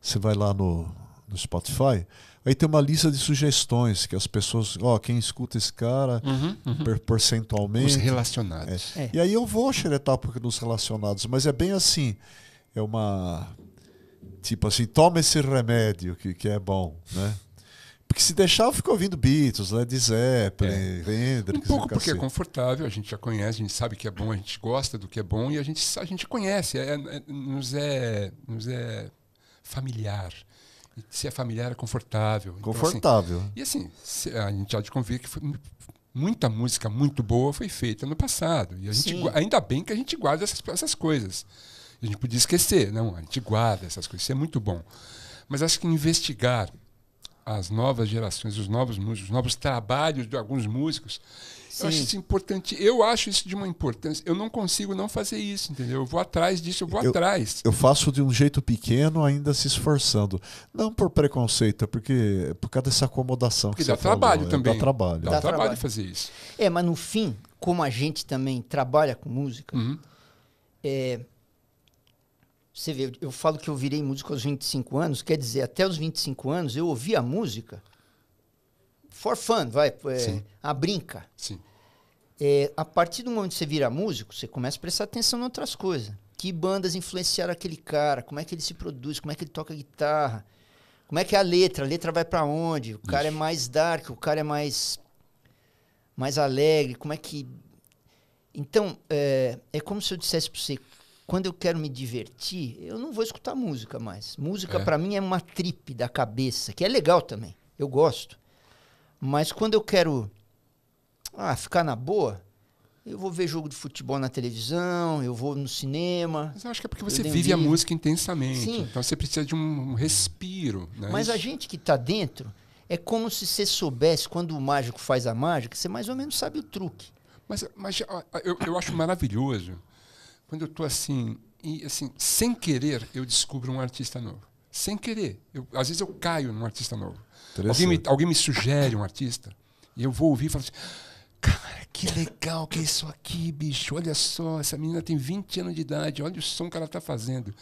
você vai lá no, no Spotify, aí tem uma lista de sugestões que as pessoas, ó, quem escuta esse cara uhum, uhum. percentualmente. Os relacionados. É. É. E aí eu vou xeretar porque nos relacionados, mas é bem assim, é uma. Tipo assim, toma esse remédio que, que é bom, né? Porque se deixar, eu fico ouvindo Beatles, Led Zeppelin, é. Hendrix. Um pouco porque é confortável, a gente já conhece, a gente sabe que é bom, a gente gosta do que é bom e a gente, a gente conhece, é, é, nos, é, nos é familiar. E se é familiar, é confortável. Confortável. Então, assim, e assim, a gente já de convir que foi, muita música muito boa foi feita no passado. E a gente, ainda bem que a gente guarda essas, essas coisas. A gente podia esquecer, não, a gente guarda essas coisas, isso é muito bom. Mas acho que investigar as novas gerações, os novos músicos, os novos trabalhos de alguns músicos Sim. Eu acho isso importante. Eu acho isso de uma importância. Eu não consigo não fazer isso, entendeu? Eu vou atrás disso, eu vou eu, atrás. Eu faço de um jeito pequeno, ainda se esforçando. Não por preconceito, é porque por causa dessa acomodação. Porque que dá trabalho falou. É, também. Dá trabalho. Dá, dá trabalho. trabalho fazer isso. É, mas no fim, como a gente também trabalha com música, uhum. é, você vê, eu falo que eu virei músico aos 25 anos, quer dizer, até os 25 anos eu ouvia música for fun, vai, é, a ah, brinca. Sim. É, a partir do momento que você vira músico, você começa a prestar atenção em outras coisas. Que bandas influenciaram aquele cara? Como é que ele se produz? Como é que ele toca guitarra? Como é que é a letra? A letra vai para onde? O cara é mais dark, o cara é mais mais alegre, como é que Então, é, é como se eu dissesse para você, quando eu quero me divertir, eu não vou escutar música mais. Música é. para mim é uma tripe da cabeça, que é legal também. Eu gosto. Mas quando eu quero ah, ficar na boa, eu vou ver jogo de futebol na televisão, eu vou no cinema. Mas eu acho que é porque você vive um a música intensamente. Sim. Então você precisa de um, respiro. Né? Mas Isso. a gente que está dentro, é como se você soubesse, quando o mágico faz a mágica, você mais ou menos sabe o truque. Mas, mas eu, eu acho maravilhoso quando eu estou assim, e assim, sem querer, eu descubro um artista novo. Sem querer. Eu, às vezes eu caio num artista novo. Alguém me, alguém me sugere um artista, e eu vou ouvir e falo assim. Cara, que legal que é isso aqui, bicho. Olha só, essa menina tem 20 anos de idade, olha o som que ela está fazendo.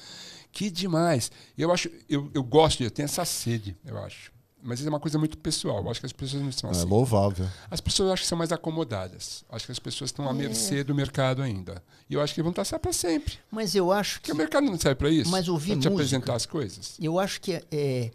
Que demais. Eu acho, eu, eu gosto, eu tenho essa sede, eu acho. Mas é uma coisa muito pessoal. Eu acho que as pessoas não são é, assim. É louvável. As pessoas acho que são mais acomodadas. Acho que as pessoas estão à é. mercê do mercado ainda. E eu acho que vão estar para sempre. Mas eu acho que. Porque o mercado não serve para isso. Mas ouvir pra te música, apresentar as coisas. Eu acho que é, é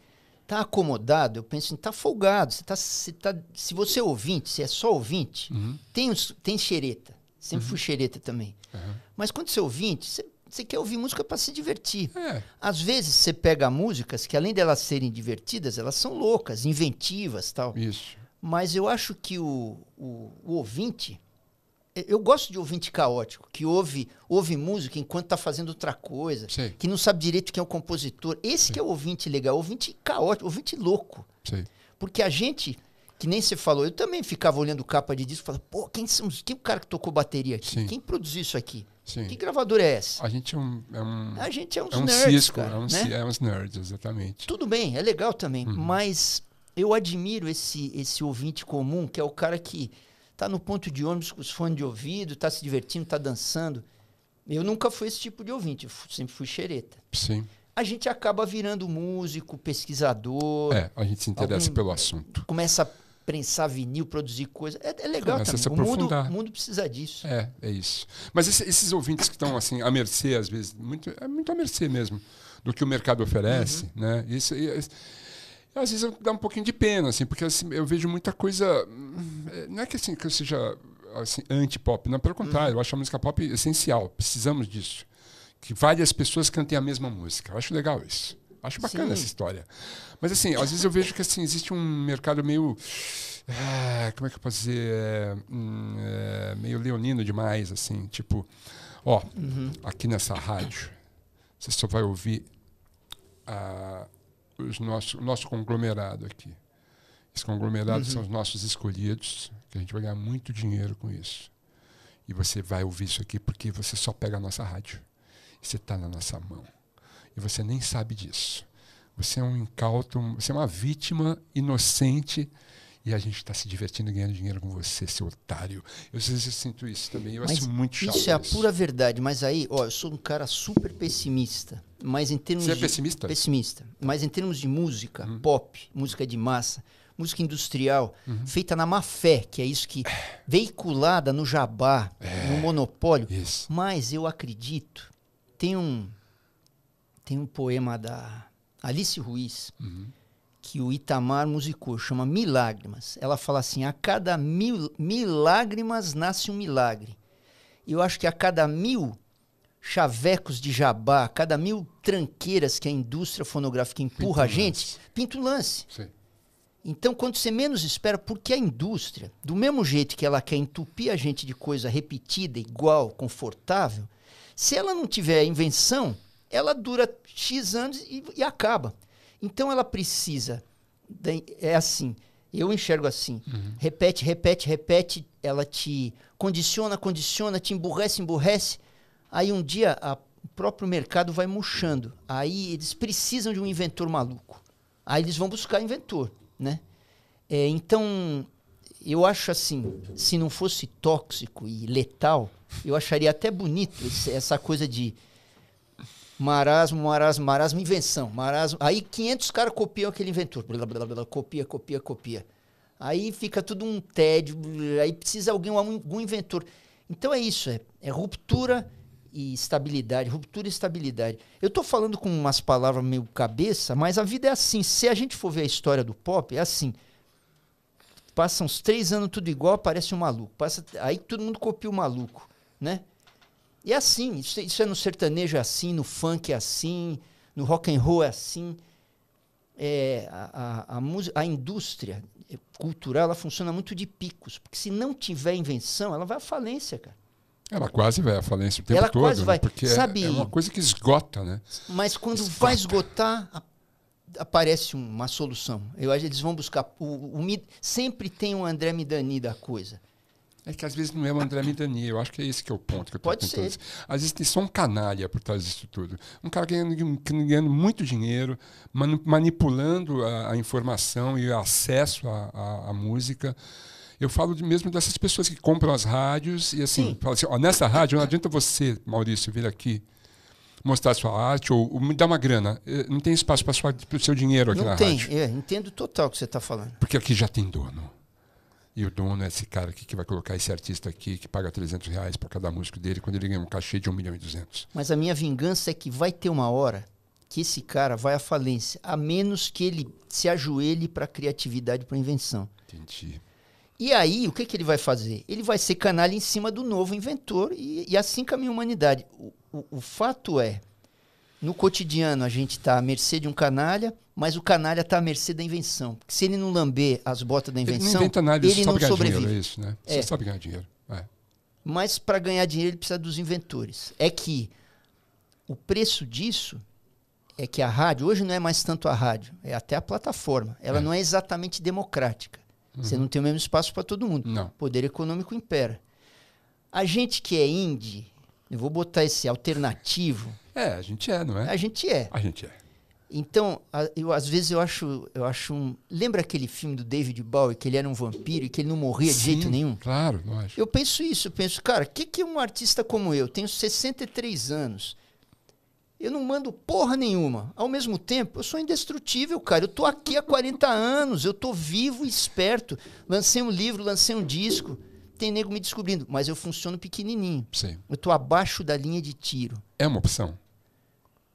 tá acomodado, eu penso, em assim, tá folgado. Você tá, você tá, se você é ouvinte, se é só ouvinte, uhum. tem, os, tem xereta. Sempre uhum. fui xereta também. Uhum. Mas quando você é ouvinte, você, você quer ouvir música para se divertir. É. Às vezes você pega músicas que, além delas serem divertidas, elas são loucas, inventivas tal. Isso. Mas eu acho que o, o, o ouvinte eu gosto de ouvinte caótico, que ouve, ouve música enquanto está fazendo outra coisa, Sim. que não sabe direito quem é o compositor. Esse Sim. que é o ouvinte legal, ouvinte caótico, ouvinte louco. Sim. Porque a gente, que nem você falou, eu também ficava olhando capa de disco e falava, pô, quem, são, quem é o cara que tocou bateria aqui? Quem produziu isso aqui? Que gravadora é essa? A gente é um. É um a gente é uns é um nerds. Cisco, cara, é, um, né? é uns nerds, exatamente. Tudo bem, é legal também, uhum. mas eu admiro esse, esse ouvinte comum, que é o cara que está no ponto de ônibus com os fones de ouvido, está se divertindo, está dançando. Eu nunca fui esse tipo de ouvinte, eu sempre fui xereta. Sim. A gente acaba virando músico, pesquisador. É, a gente se interessa algum, pelo assunto. Começa a prensar vinil, produzir coisa. É, é legal Começa também. o mundo, mundo, precisa disso. É, é isso. Mas esse, esses ouvintes que estão assim à mercê, às vezes, muito, é muito à mercê mesmo do que o mercado oferece, uhum. né? Isso, isso às vezes dá um pouquinho de pena, assim, porque assim, eu vejo muita coisa. Hum, é, não é que assim que eu seja assim, anti-pop, não, pelo contrário, uhum. eu acho a música pop essencial, precisamos disso. Que várias pessoas cantem a mesma música. Eu acho legal isso. Acho bacana Sim. essa história. Mas assim, às vezes eu vejo que assim, existe um mercado meio. É, como é que eu posso dizer? É, hum, é, meio leonino demais, assim. Tipo, ó, uhum. aqui nessa rádio, você só vai ouvir Uh, os nosso, nosso conglomerado aqui. Esse conglomerado uhum. são os nossos escolhidos, que a gente vai ganhar muito dinheiro com isso. E você vai ouvir isso aqui porque você só pega a nossa rádio. você está na nossa mão. E você nem sabe disso. Você é um incauto, você é uma vítima inocente e a gente está se divertindo ganhando dinheiro com você, seu otário. Eu às vezes eu sinto isso também, eu mas acho muito chato. Isso é a isso. pura verdade, mas aí, ó, eu sou um cara super pessimista. Mas em termos você é pessimista? pessimista. Mas em termos de música, hum. pop, música de massa, música industrial, uhum. feita na má fé, que é isso que veiculada no jabá, é, no monopólio. Isso. Mas eu acredito, tem um tem um poema da Alice Ruiz, uhum que o Itamar musicou, chama Milagrimas. Ela fala assim: a cada mil, milagrimas nasce um milagre. eu acho que a cada mil chavecos de jabá, a cada mil tranqueiras que a indústria fonográfica empurra a gente, pinta o lance. Sim. Então, quando você menos espera, porque a indústria, do mesmo jeito que ela quer entupir a gente de coisa repetida, igual, confortável, se ela não tiver invenção, ela dura X anos e, e acaba. Então ela precisa. De, é assim. Eu enxergo assim. Uhum. Repete, repete, repete. Ela te condiciona, condiciona, te emburrece, emburrece. Aí um dia a, o próprio mercado vai murchando. Aí eles precisam de um inventor maluco. Aí eles vão buscar inventor, né? É, então, eu acho assim, se não fosse tóxico e letal, eu acharia até bonito esse, essa coisa de Marasmo, marasmo, marasmo, invenção. Marasmo. Aí 500 caras copiam aquele inventor. Blá, blá, blá, copia, copia, copia. Aí fica tudo um tédio. Aí precisa alguém, algum inventor. Então é isso, é, é ruptura e estabilidade, ruptura e estabilidade. Eu estou falando com umas palavras meio cabeça, mas a vida é assim. Se a gente for ver a história do pop, é assim. Passa uns três anos tudo igual, parece um maluco. Passa, aí todo mundo copia o maluco, né? E é assim, isso, isso é no sertanejo é assim, no funk é assim, no rock and roll é assim. É, a, a, a, a indústria cultural ela funciona muito de picos, porque se não tiver invenção, ela vai à falência, cara. Ela quase vai à falência o tempo ela todo, né? porque é, Sabe, é, é, uma coisa que esgota, né? Mas quando esgota. vai esgotar, aparece uma solução. Eu acho que eles vão buscar o, o, sempre tem um André Midani da coisa. É que às vezes não é o André Midani, eu acho que é esse que é o ponto que eu estou tentando Ser. Às vezes tem só um canalha por trás disso tudo. Um cara ganhando, ganhando muito dinheiro, manipulando a, a, informação e o acesso à, música. Eu falo de, mesmo dessas pessoas que compram as rádios e assim, falam assim, ó, nessa rádio não adianta você, Maurício, vir aqui mostrar sua arte ou, ou me dar uma grana. Eh, não tem espaço para o seu dinheiro aqui não na tem. rádio. Não é, tem, entendo total o que você está falando. Porque aqui já tem dono. E o dono é esse cara aqui que vai colocar esse artista aqui, que paga 300 reais por cada músico dele, quando ele ganha um cachê de 1 milhão e 200. Mas a minha vingança é que vai ter uma hora que esse cara vai à falência, a menos que ele se ajoelhe para criatividade, para invenção. Entendi. E aí, o que, que ele vai fazer? Ele vai ser canalha em cima do novo inventor e, e assim caminha a humanidade. O, o, o fato é, no cotidiano a gente está à mercê de um canalha, mas o canalha está à mercê da invenção. Porque se ele não lamber as botas da invenção, ele não, nada, ele não sobrevive. Dinheiro, é isso, né? Você é. sabe ganhar dinheiro. É. Mas para ganhar dinheiro ele precisa dos inventores. É que o preço disso é que a rádio, hoje não é mais tanto a rádio, é até a plataforma. Ela é. não é exatamente democrática. Uhum. Você não tem o mesmo espaço para todo mundo. Não. O poder econômico impera. A gente que é indie, eu vou botar esse alternativo, é, a gente é, não é? A gente é. A gente é. Então, eu, às vezes eu acho, eu acho um... Lembra aquele filme do David Bowie, que ele era um vampiro e que ele não morria Sim, de jeito nenhum? claro, acho. Eu penso isso, eu penso, cara, o que, que um artista como eu, tenho 63 anos, eu não mando porra nenhuma. Ao mesmo tempo, eu sou indestrutível, cara. Eu tô aqui há 40 anos, eu tô vivo e esperto. Lancei um livro, lancei um disco. Tem nego me descobrindo, mas eu funciono pequenininho. Sim. Eu tô abaixo da linha de tiro. É uma opção?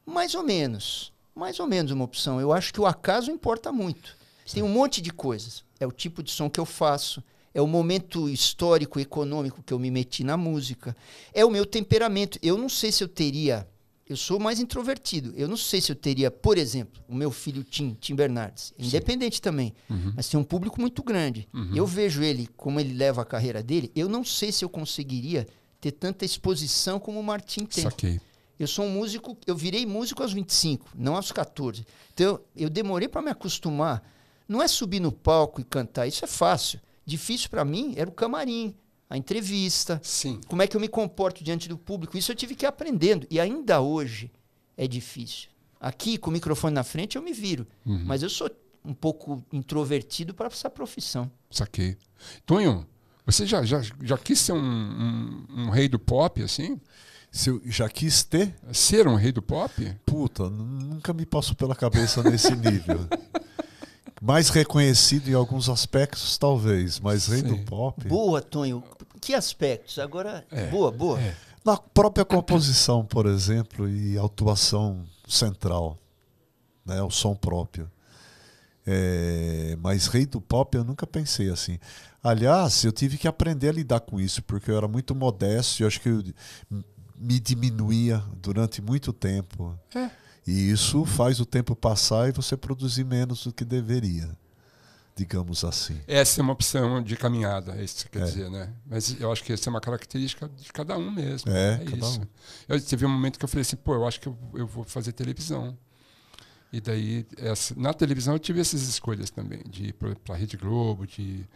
Mais ou menos. Mais ou menos uma opção. Eu acho que o acaso importa muito. Sim. Tem um monte de coisas. É o tipo de som que eu faço, é o momento histórico, econômico que eu me meti na música, é o meu temperamento. Eu não sei se eu teria. Eu sou mais introvertido. Eu não sei se eu teria, por exemplo, o meu filho Tim, Tim Bernardes, independente Sim. também, uhum. mas tem um público muito grande. Uhum. Eu vejo ele, como ele leva a carreira dele, eu não sei se eu conseguiria ter tanta exposição como o Martin tem. Saquei. Eu sou um músico, eu virei músico aos 25, não aos 14. Então eu demorei para me acostumar. Não é subir no palco e cantar, isso é fácil. Difícil para mim era o camarim, a entrevista, Sim. como é que eu me comporto diante do público. Isso eu tive que ir aprendendo. E ainda hoje é difícil. Aqui, com o microfone na frente, eu me viro. Uhum. Mas eu sou um pouco introvertido para essa profissão. Saquei. Tonho, você já, já, já quis ser um, um, um rei do pop, assim? Se eu já quis ter? Ser um rei do pop? Puta, nunca me passou pela cabeça nesse nível. Mais reconhecido em alguns aspectos, talvez, mas Sim. rei do pop. Boa, Tonho. Que aspectos? Agora, é, boa, boa. É. Na própria composição, por exemplo, e atuação central, né, o som próprio. É, mas rei do pop eu nunca pensei assim. Aliás, eu tive que aprender a lidar com isso, porque eu era muito modesto e acho que eu me diminuía durante muito tempo. É. E isso faz o tempo passar e você produzir menos do que deveria, digamos assim. Essa é uma opção de caminhada, é isso que você quer é. dizer, né? Mas eu acho que essa é uma característica de cada um mesmo. É, né? é isso. Um. Eu teve um momento que eu falei assim, pô, eu acho que eu, eu vou fazer televisão. E daí, essa, na televisão eu tive essas escolhas também, de ir para a Rede Globo, de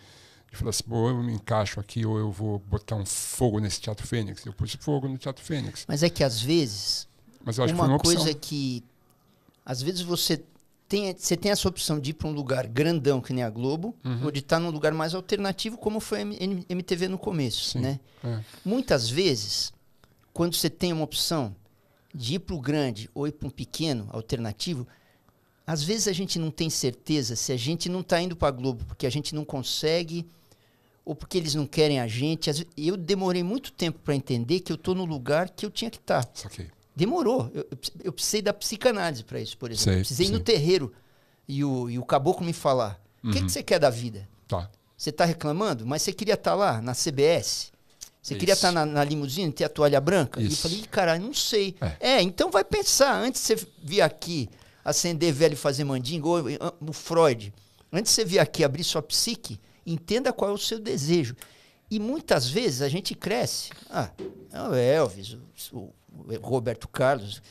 e falou assim, ou eu me encaixo aqui ou eu vou botar um fogo nesse Teatro Fênix. Eu pus fogo no Teatro Fênix. Mas é que às vezes mas uma, que uma coisa é que às vezes você tem, você tem essa opção de ir para um lugar grandão que nem a Globo, uhum. ou de estar tá num lugar mais alternativo, como foi a MTV no começo, Sim, né? É. Muitas vezes, quando você tem uma opção de ir para o grande ou ir para um pequeno alternativo, às vezes a gente não tem certeza se a gente não está indo para a Globo porque a gente não consegue ou porque eles não querem a gente. Eu demorei muito tempo para entender que eu estou no lugar que eu tinha que estar. Tá. Demorou. Eu, eu, precisei da psicanálise para isso, por exemplo. Sei, eu precisei sei. ir no terreiro e o, e o caboclo me falar: o que, que uhum. você quer da vida? Tá. Você está reclamando, mas você queria estar tá lá na CBS. Você queria estar tá na, na, limusine, ter a toalha branca? Isso. E eu falei, caralho, não sei. É. é. então vai pensar. Antes de você vir aqui acender velho e fazer mandingo, ou, o Freud, antes de você vir aqui abrir sua psique, Entenda qual é o seu desejo. E muitas vezes a gente cresce. Ah, é o Elvis, o, o Roberto Carlos.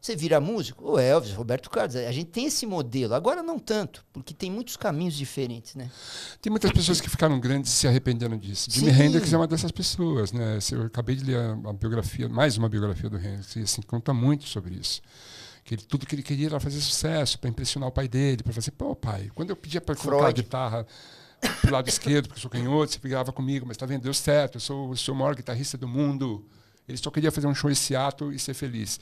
Você vira músico? O Elvis, Roberto Carlos. A gente tem esse modelo. Agora não tanto, porque tem muitos caminhos diferentes, né? Tem muitas pessoas que ficaram grandes se arrependendo disso. Jimi Hendrix é uma dessas pessoas, né? Eu acabei de ler a biografia, mais uma biografia do Hendrix, e assim, conta muito sobre isso que ele, tudo que ele queria era fazer sucesso, para impressionar o pai dele, para fazer, pô, pai, quando eu pedia para colocar a guitarra pro lado esquerdo, porque eu sou canhoto, você brigava comigo, mas tá vendo, deu certo, eu sou, eu sou o maior guitarrista do mundo. Ele só queria fazer um show esse ato e ser feliz.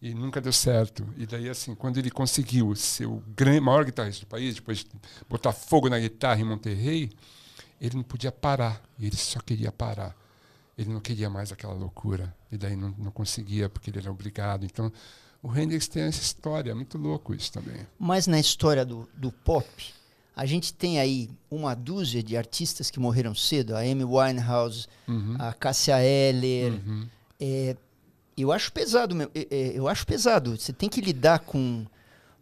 E nunca deu certo. E daí, assim, quando ele conseguiu ser o grande, maior guitarrista do país, depois de botar fogo na guitarra em Monterrey, ele não podia parar. Ele só queria parar. Ele não queria mais aquela loucura. E daí não, não conseguia, porque ele era obrigado. Então, o Hendrix tem essa história. É muito louco isso também. Mas na história do, do pop, a gente tem aí uma dúzia de artistas que morreram cedo, a Amy Winehouse, uhum. a Cássia Eller. Uhum. É, eu acho pesado, meu, é, é, eu acho pesado. Você tem que lidar com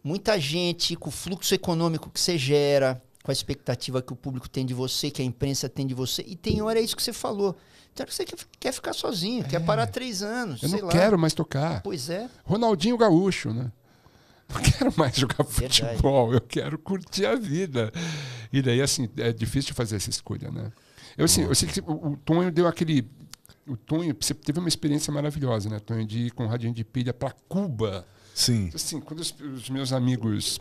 muita gente, com o fluxo econômico que você gera, com a expectativa que o público tem de você, que a imprensa tem de você. E tem hora é isso que você falou. Tem hora que você quer ficar sozinho, é. quer parar três anos. Eu não lá. quero mais tocar. Pois é. Ronaldinho Gaúcho, né? não quero mais jogar Verdade. futebol, eu quero curtir a vida. E daí, assim, é difícil fazer essa escolha, né? Eu, assim, eu sei que o Tonho deu aquele. O Tonho, você teve uma experiência maravilhosa, né, Tonho, de ir com radinho de pilha para Cuba. Sim. Assim, quando os, os meus amigos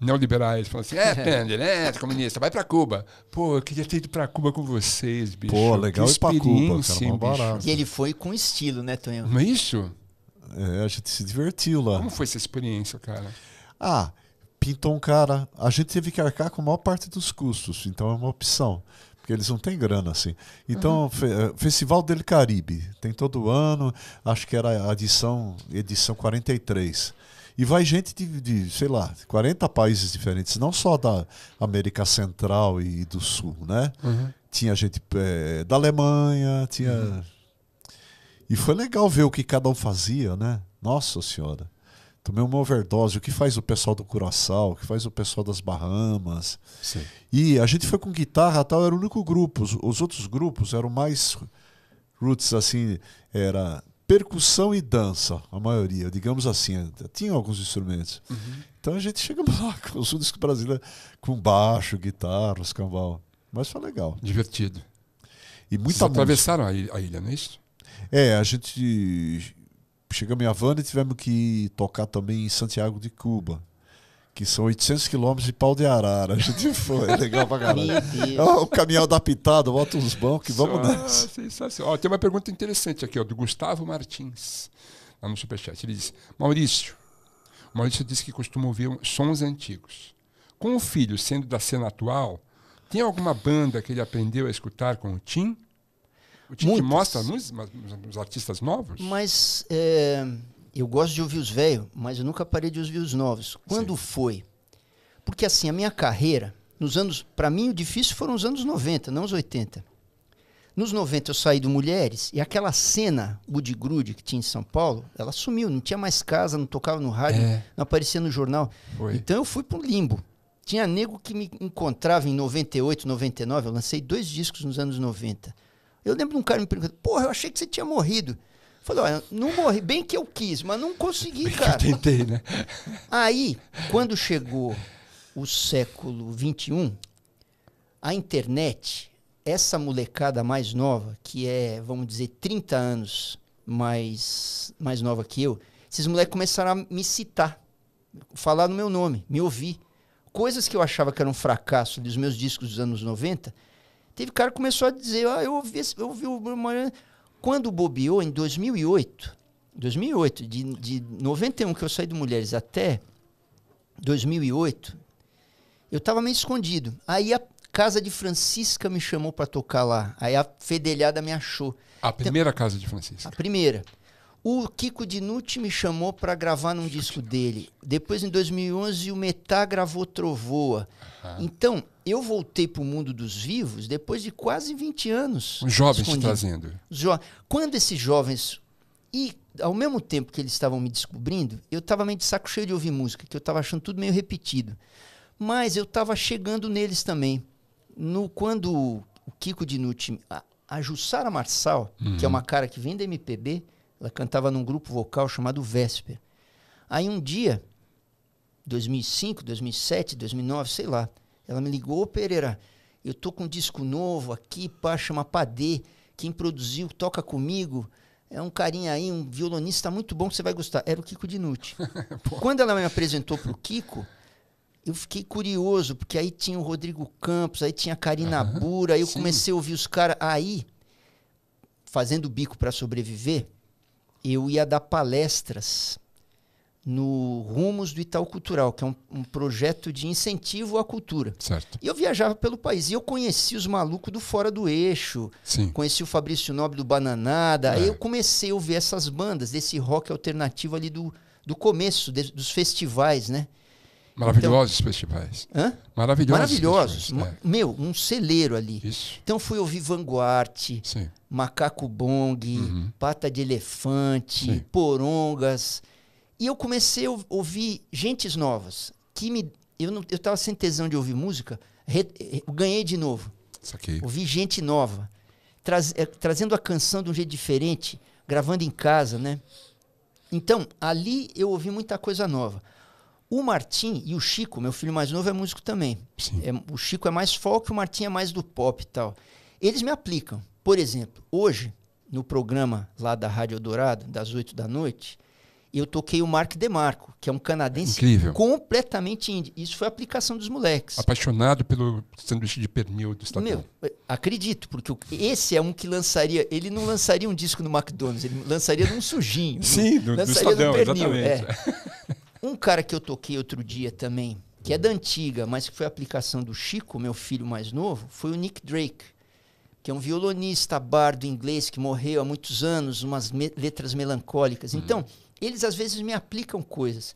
neoliberais falam assim: é, Pender, é, comunista, vai para Cuba. Pô, eu queria ter ido para Cuba com vocês, bicho. Pô, legal que ir pra Cuba, cara, bicho. E ele foi com estilo, né, Tonho? Não é isso? É, a gente se divertiu lá. Como foi essa experiência, cara? Ah, pintou um cara. A gente teve que arcar com a maior parte dos custos, então é uma opção. Porque eles não têm grana assim. Então, uhum. fe eh, Festival del Caribe, tem todo ano, acho que era a edição, edição 43. E vai gente de, de, sei lá, 40 países diferentes, não só da América Central e do Sul, né? Uhum. Tinha gente é, da Alemanha, tinha. Uhum e foi legal ver o que cada um fazia, né? Nossa Senhora. Tomei uma overdose. O que faz o pessoal do Curaçao? O que faz o pessoal das Bahamas? Sim. E a gente foi com guitarra tal, era o único grupo. Os, os outros grupos eram mais roots, assim, era percussão e dança, a maioria, digamos assim. Tinha alguns instrumentos. Uhum. Então a gente chegamos lá com os discos brasileiros, com baixo, guitarra, os Mas foi legal. Divertido. E muita Vocês atravessaram a ilha, não é isso? É, a gente chegamos em Havana e tivemos que tocar também em Santiago de Cuba. Que são 800 quilômetros de pau de arara. A gente foi, é legal pra caralho. É o caminhão da pitada, bota uns bancos e vamos nessa. Sensacional. Ó, tem uma pergunta interessante aqui, ó, do Gustavo Martins, lá no Superchat. Ele diz: Maurício, Maurício disse que costuma ouvir sons antigos. Com o filho sendo da cena atual, tem alguma banda que ele aprendeu a escutar com o Tim? O Titi Muitas. mostra nos artistas novos? Mas é, eu gosto de ouvir os velhos, mas eu nunca parei de ouvir os novos. Quando Sim. foi? Porque assim, a minha carreira, nos anos. Para mim, o difícil foram os anos 90, não os 80. Nos 90 eu saí do Mulheres e aquela cena Woody Grude que tinha em São Paulo, ela sumiu, não tinha mais casa, não tocava no rádio, é. não aparecia no jornal. Foi. Então eu fui para limbo. Tinha nego que me encontrava em 98, 99, eu lancei dois discos nos anos 90. Eu lembro de um cara me perguntando, porra, eu achei que você tinha morrido. Eu falei, olha, não morri, bem que eu quis, mas não consegui, bem cara. eu tentei, né? Aí, quando chegou o século XXI, a internet, essa molecada mais nova, que é, vamos dizer, 30 anos mais, mais nova que eu, esses moleques começaram a me citar, falar no meu nome, me ouvir. Coisas que eu achava que eram um fracasso dos meus discos dos anos 90, Teve cara que começou a dizer, ah, eu ouvi, eu ouvi o Bruno Mariano. Quando bobeou, em 2008, 2008, de, de 91 que eu saí do Mulheres até 2008, eu estava meio escondido. Aí a casa de Francisca me chamou para tocar lá. Aí a fedelhada me achou. A então primeira então, casa de Francisca? A primeira. O Kiko Dinucci me chamou para gravar num disco dele. Depois, em 2011, o Metá gravou Trovoa. Uhum. Então, eu voltei para o mundo dos vivos depois de quase 20 anos. Os jovens escondido. trazendo. Jo Quando esses jovens... E, ao mesmo tempo que eles estavam me descobrindo, eu estava meio de saco cheio de ouvir música, que eu estava achando tudo meio repetido. Mas eu estava chegando neles também. No, quando o Kiko Dinucci... A, a Jussara Marçal, uhum. que é uhum. uma cara que vem da MPB ela cantava num grupo vocal chamado Vesper. Aí um dia, 2005, 2007, 2009, sei lá, ela me ligou, Pereira, eu tô com um disco novo aqui, pá, chama Padê, quem produziu toca comigo, é um carinha aí, um violonista muito bom, você vai gostar. Era o Kiko Dinucci. Quando ela me apresentou pro Kiko, eu fiquei curioso, porque aí tinha o Rodrigo Campos, aí tinha a Karina uhum, Bura, aí eu sim. comecei a ouvir os caras. Aí, fazendo bico para sobreviver, eu ia dar palestras no Rumos do Itaú Cultural, que é um, um, projeto de incentivo à cultura. Certo. E eu viajava pelo país e eu conheci os malucos do Fora do Eixo, Sim. conheci o Fabrício Nobre do Bananada, é. aí eu comecei a ouvir essas bandas, desse rock alternativo ali do, do começo, de, dos festivais, né? Maravilhosos então, festivais. Hã? Maravilhosos. Maravilhosos. Festivais, é. Meu, um celeiro ali. Isso. Então fui ouvir Vanguard, Macaco Bong, uhum. Pata de Elefante, Sim. Porongas. E eu comecei a ouvir gentes novas. que me Eu não, eu estava sem tesão de ouvir música, re, eh, ganhei de novo. aqui. Ouvi gente nova. Traz, é, trazendo a canção de um jeito diferente, gravando em casa, né? Então, ali eu ouvi muita coisa nova. O Martim e o Chico, meu filho mais novo, é músico também. É, o Chico é mais folk, o Martim é mais do pop e tal. Eles me aplicam. Por exemplo, hoje, no programa lá da Rádio Dourado, das 8 da noite, eu toquei o Mark DeMarco, que é um canadense Incrível. completamente indie. Isso foi a aplicação dos moleques. Apaixonado pelo sanduíche de pernil do Estado. Meu, é, acredito, porque esse é um que lançaria... Ele não lançaria um disco no McDonald's, ele lançaria num sujinho. Sim, no, lançaria do Estadão, pernil, é. exatamente. É. Um cara que eu toquei outro dia também, que é da antiga, mas que foi a aplicação do Chico, meu filho mais novo, foi o Nick Drake, que é um violonista bardo inglês que morreu há muitos anos, umas me letras melancólicas. Uhum. Então, eles às vezes me aplicam coisas.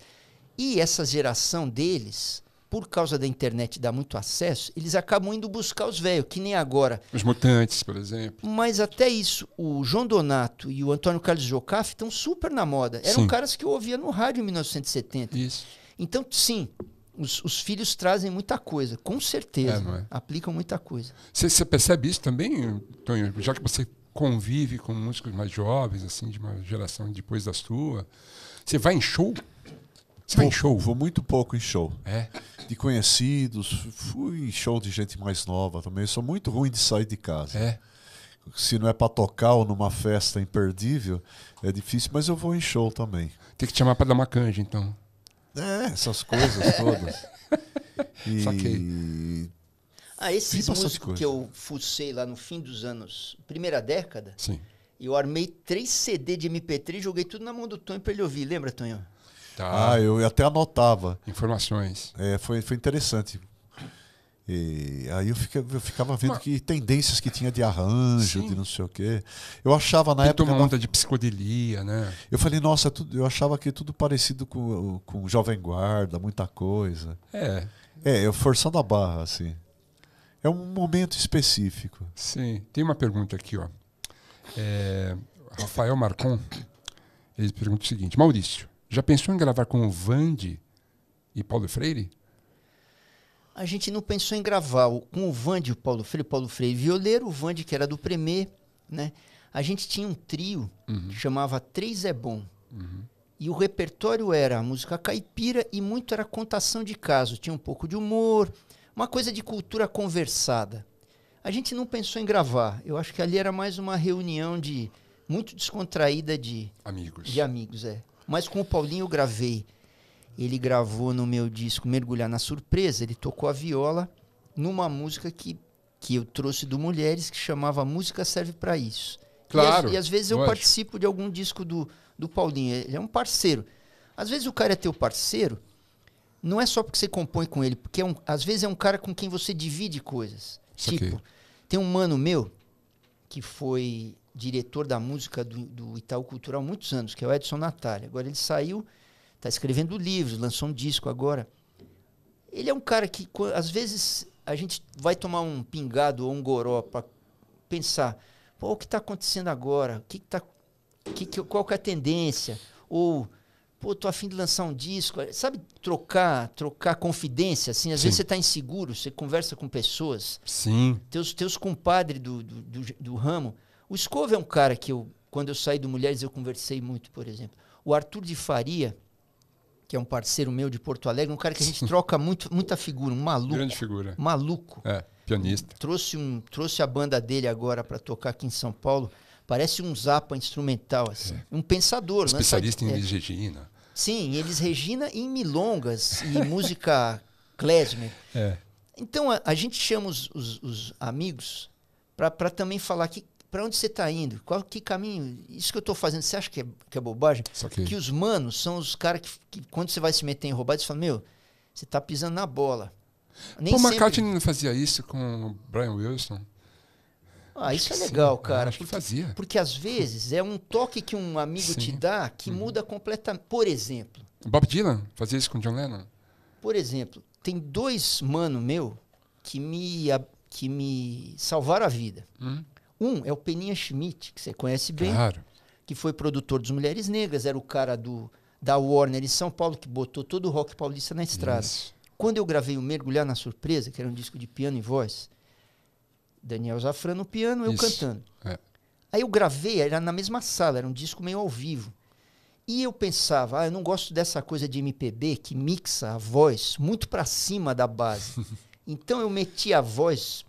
E essa geração deles por causa da internet dar muito acesso, eles acabam indo buscar os velhos, que nem agora. Os mutantes, por exemplo. Mas até isso, o João Donato e o Antônio Carlos Jocafe estão super na moda. Eram sim. caras que eu ouvia no rádio em 1970. Isso. Então, sim, os, os, filhos trazem muita coisa, com certeza. É, é? Aplicam muita coisa. Você percebe isso também, Antônio? Já que você convive com músicos mais jovens, assim, de uma geração depois da sua, você vai em show? Você vai tá em show? Vou muito pouco em show. É? De conhecidos, fui em show de gente mais nova também. Eu sou muito ruim de sair de casa. É? Se não é para tocar ou numa festa imperdível, é difícil, mas eu vou em show também. Tem que te chamar para dar uma canja, então. É, essas coisas todas. E... Saquei. Ah, esses músicos que eu fucei lá no fim dos anos, primeira década, Sim. eu armei três CD de MP3 joguei tudo na mão do Tonho pra ele ouvir. Lembra, Tonho? Tá. Ah, eu até anotava. Informações. É, foi, foi interessante. E aí eu, fica, eu ficava vendo que tendências que tinha de arranjo, Sim. de não sei o quê. Eu achava na Tem época. Uma de psicodelia, né? Eu falei, nossa, tudo, eu achava que tudo parecido com, com Jovem Guarda, muita coisa. É. É, eu forçando a barra, assim. É um momento específico. Sim. Tem uma pergunta aqui, ó. É, Rafael Marcon, ele pergunta o seguinte: Maurício, já pensou em gravar com o Vande e Paulo Freire? A gente não pensou em gravar com o Vande e o Paulo Freire, Paulo Freire é violeiro, o Vande que era do Premier, né? A gente tinha um trio uhum. que chamava Três é Bom. Uhum. E o repertório era música caipira e muito era contação de caso. Tinha um pouco de humor, uma coisa de cultura conversada. A gente não pensou em gravar. Eu acho que ali era mais uma reunião de muito descontraída de amigos. De amigos, é. Mas com o Paulinho eu gravei. Ele gravou no meu disco Mergulhar na Surpresa, ele tocou a viola numa música que, que eu trouxe do Mulheres, que chamava Música Serve para Isso. Claro. E, e às vezes eu participo de algum disco do, do Paulinho, ele é um parceiro. Às vezes o cara é teu parceiro, não é só porque você compõe com ele, porque é um, às vezes é um cara com quem você divide coisas. Isso tipo, aqui. tem um mano meu que foi diretor da música do, do Itaú Cultural há muitos anos, que é o Edson Natália. Agora ele saiu, está escrevendo livros, lançou um disco agora. Ele é um cara que, às vezes, a gente vai tomar um pingado ou um goró para pensar, pô, o que está acontecendo agora? O que, tá, que, que, qual que é a tendência? Ou, pô, tô afim de lançar um disco. Sabe, trocar, trocar confidência, assim. Às Sim. vezes você está inseguro, você conversa com pessoas. Sim. Teus, teus compadres do, do, do, do ramo o Scove é um cara que eu, quando eu saí do Mulheres, eu conversei muito, por exemplo. O Arthur de Faria, que é um parceiro meu de Porto Alegre, um cara que a gente troca muito, muita figura, um maluco. Grande figura. Maluco. É, pianista. Trouxe, um, trouxe a banda dele agora para tocar aqui em São Paulo. Parece um zapa instrumental, assim. É. Um pensador. Especialista em é. Regina. Sim, eles Regina em milongas e música klezmer. É. Então a, a, gente chama os, os, os amigos para também falar que para onde você está indo? Qual que caminho? Isso que eu estou fazendo, você acha que é, que é bobagem? Que... que... os manos são os caras que, que, quando você vai se meter em roubada, você fala, meu, você está pisando na bola. Nem Pô, sempre... McCartney não fazia isso com o Brian Wilson? Ah, acho isso é legal, sim. cara. É, acho porque, que fazia. Porque às vezes é um toque que um amigo sim. te dá que uhum. muda completamente. Por exemplo. Bob Dylan fazia isso com John Lennon? Por exemplo, tem dois mano meu que me, que me salvaram a vida. Uhum. Um é o Peninha Schmidt, que você conhece bem, claro. que foi produtor dos Mulheres Negras, era o cara do, da Warner em São Paulo que botou todo o rock paulista na estrada. Isso. Quando eu gravei o Mergulhar na Surpresa, que era um disco de piano e voz, Daniel Zafran no piano, eu Isso. cantando. É. Aí eu gravei, era na mesma sala, era um disco meio ao vivo. E eu pensava, ah, eu não gosto dessa coisa de MPB que mixa a voz muito para cima da base. então eu meti a voz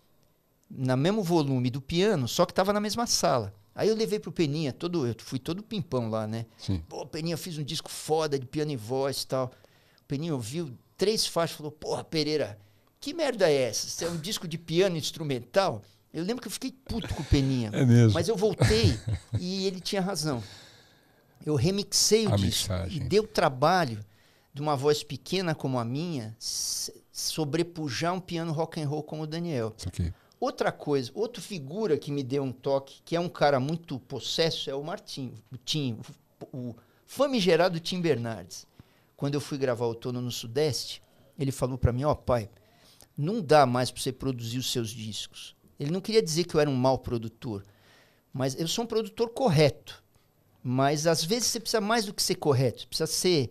no mesmo volume do piano, só que estava na mesma sala. Aí eu levei pro Peninha, todo, eu fui todo pimpão lá, né? Sim. Pô, Peninha, eu fiz um disco foda de piano e voz e tal. O Peninha ouviu três faixas e falou, porra, Pereira, que merda é essa? Isso é um disco de piano instrumental? Eu lembro que eu fiquei puto com o Peninha. É mesmo. Mas eu voltei e ele tinha razão. Eu remixei o a disco mixagem. e deu trabalho de uma voz pequena como a minha sobrepujar um piano rock and roll como o Daniel. Okay. Outra coisa, outra figura que me deu um toque, que é um cara muito possesso, é o Martinho, o Tim, o, o famigerado Tim Bernardes. Quando eu fui gravar Outono no Sudeste, ele falou para mim, ó oh, pai, não dá mais para você produzir os seus discos. Ele não queria dizer que eu era um mau produtor, mas eu sou um produtor correto. Mas às vezes você precisa mais do que ser correto, precisa ser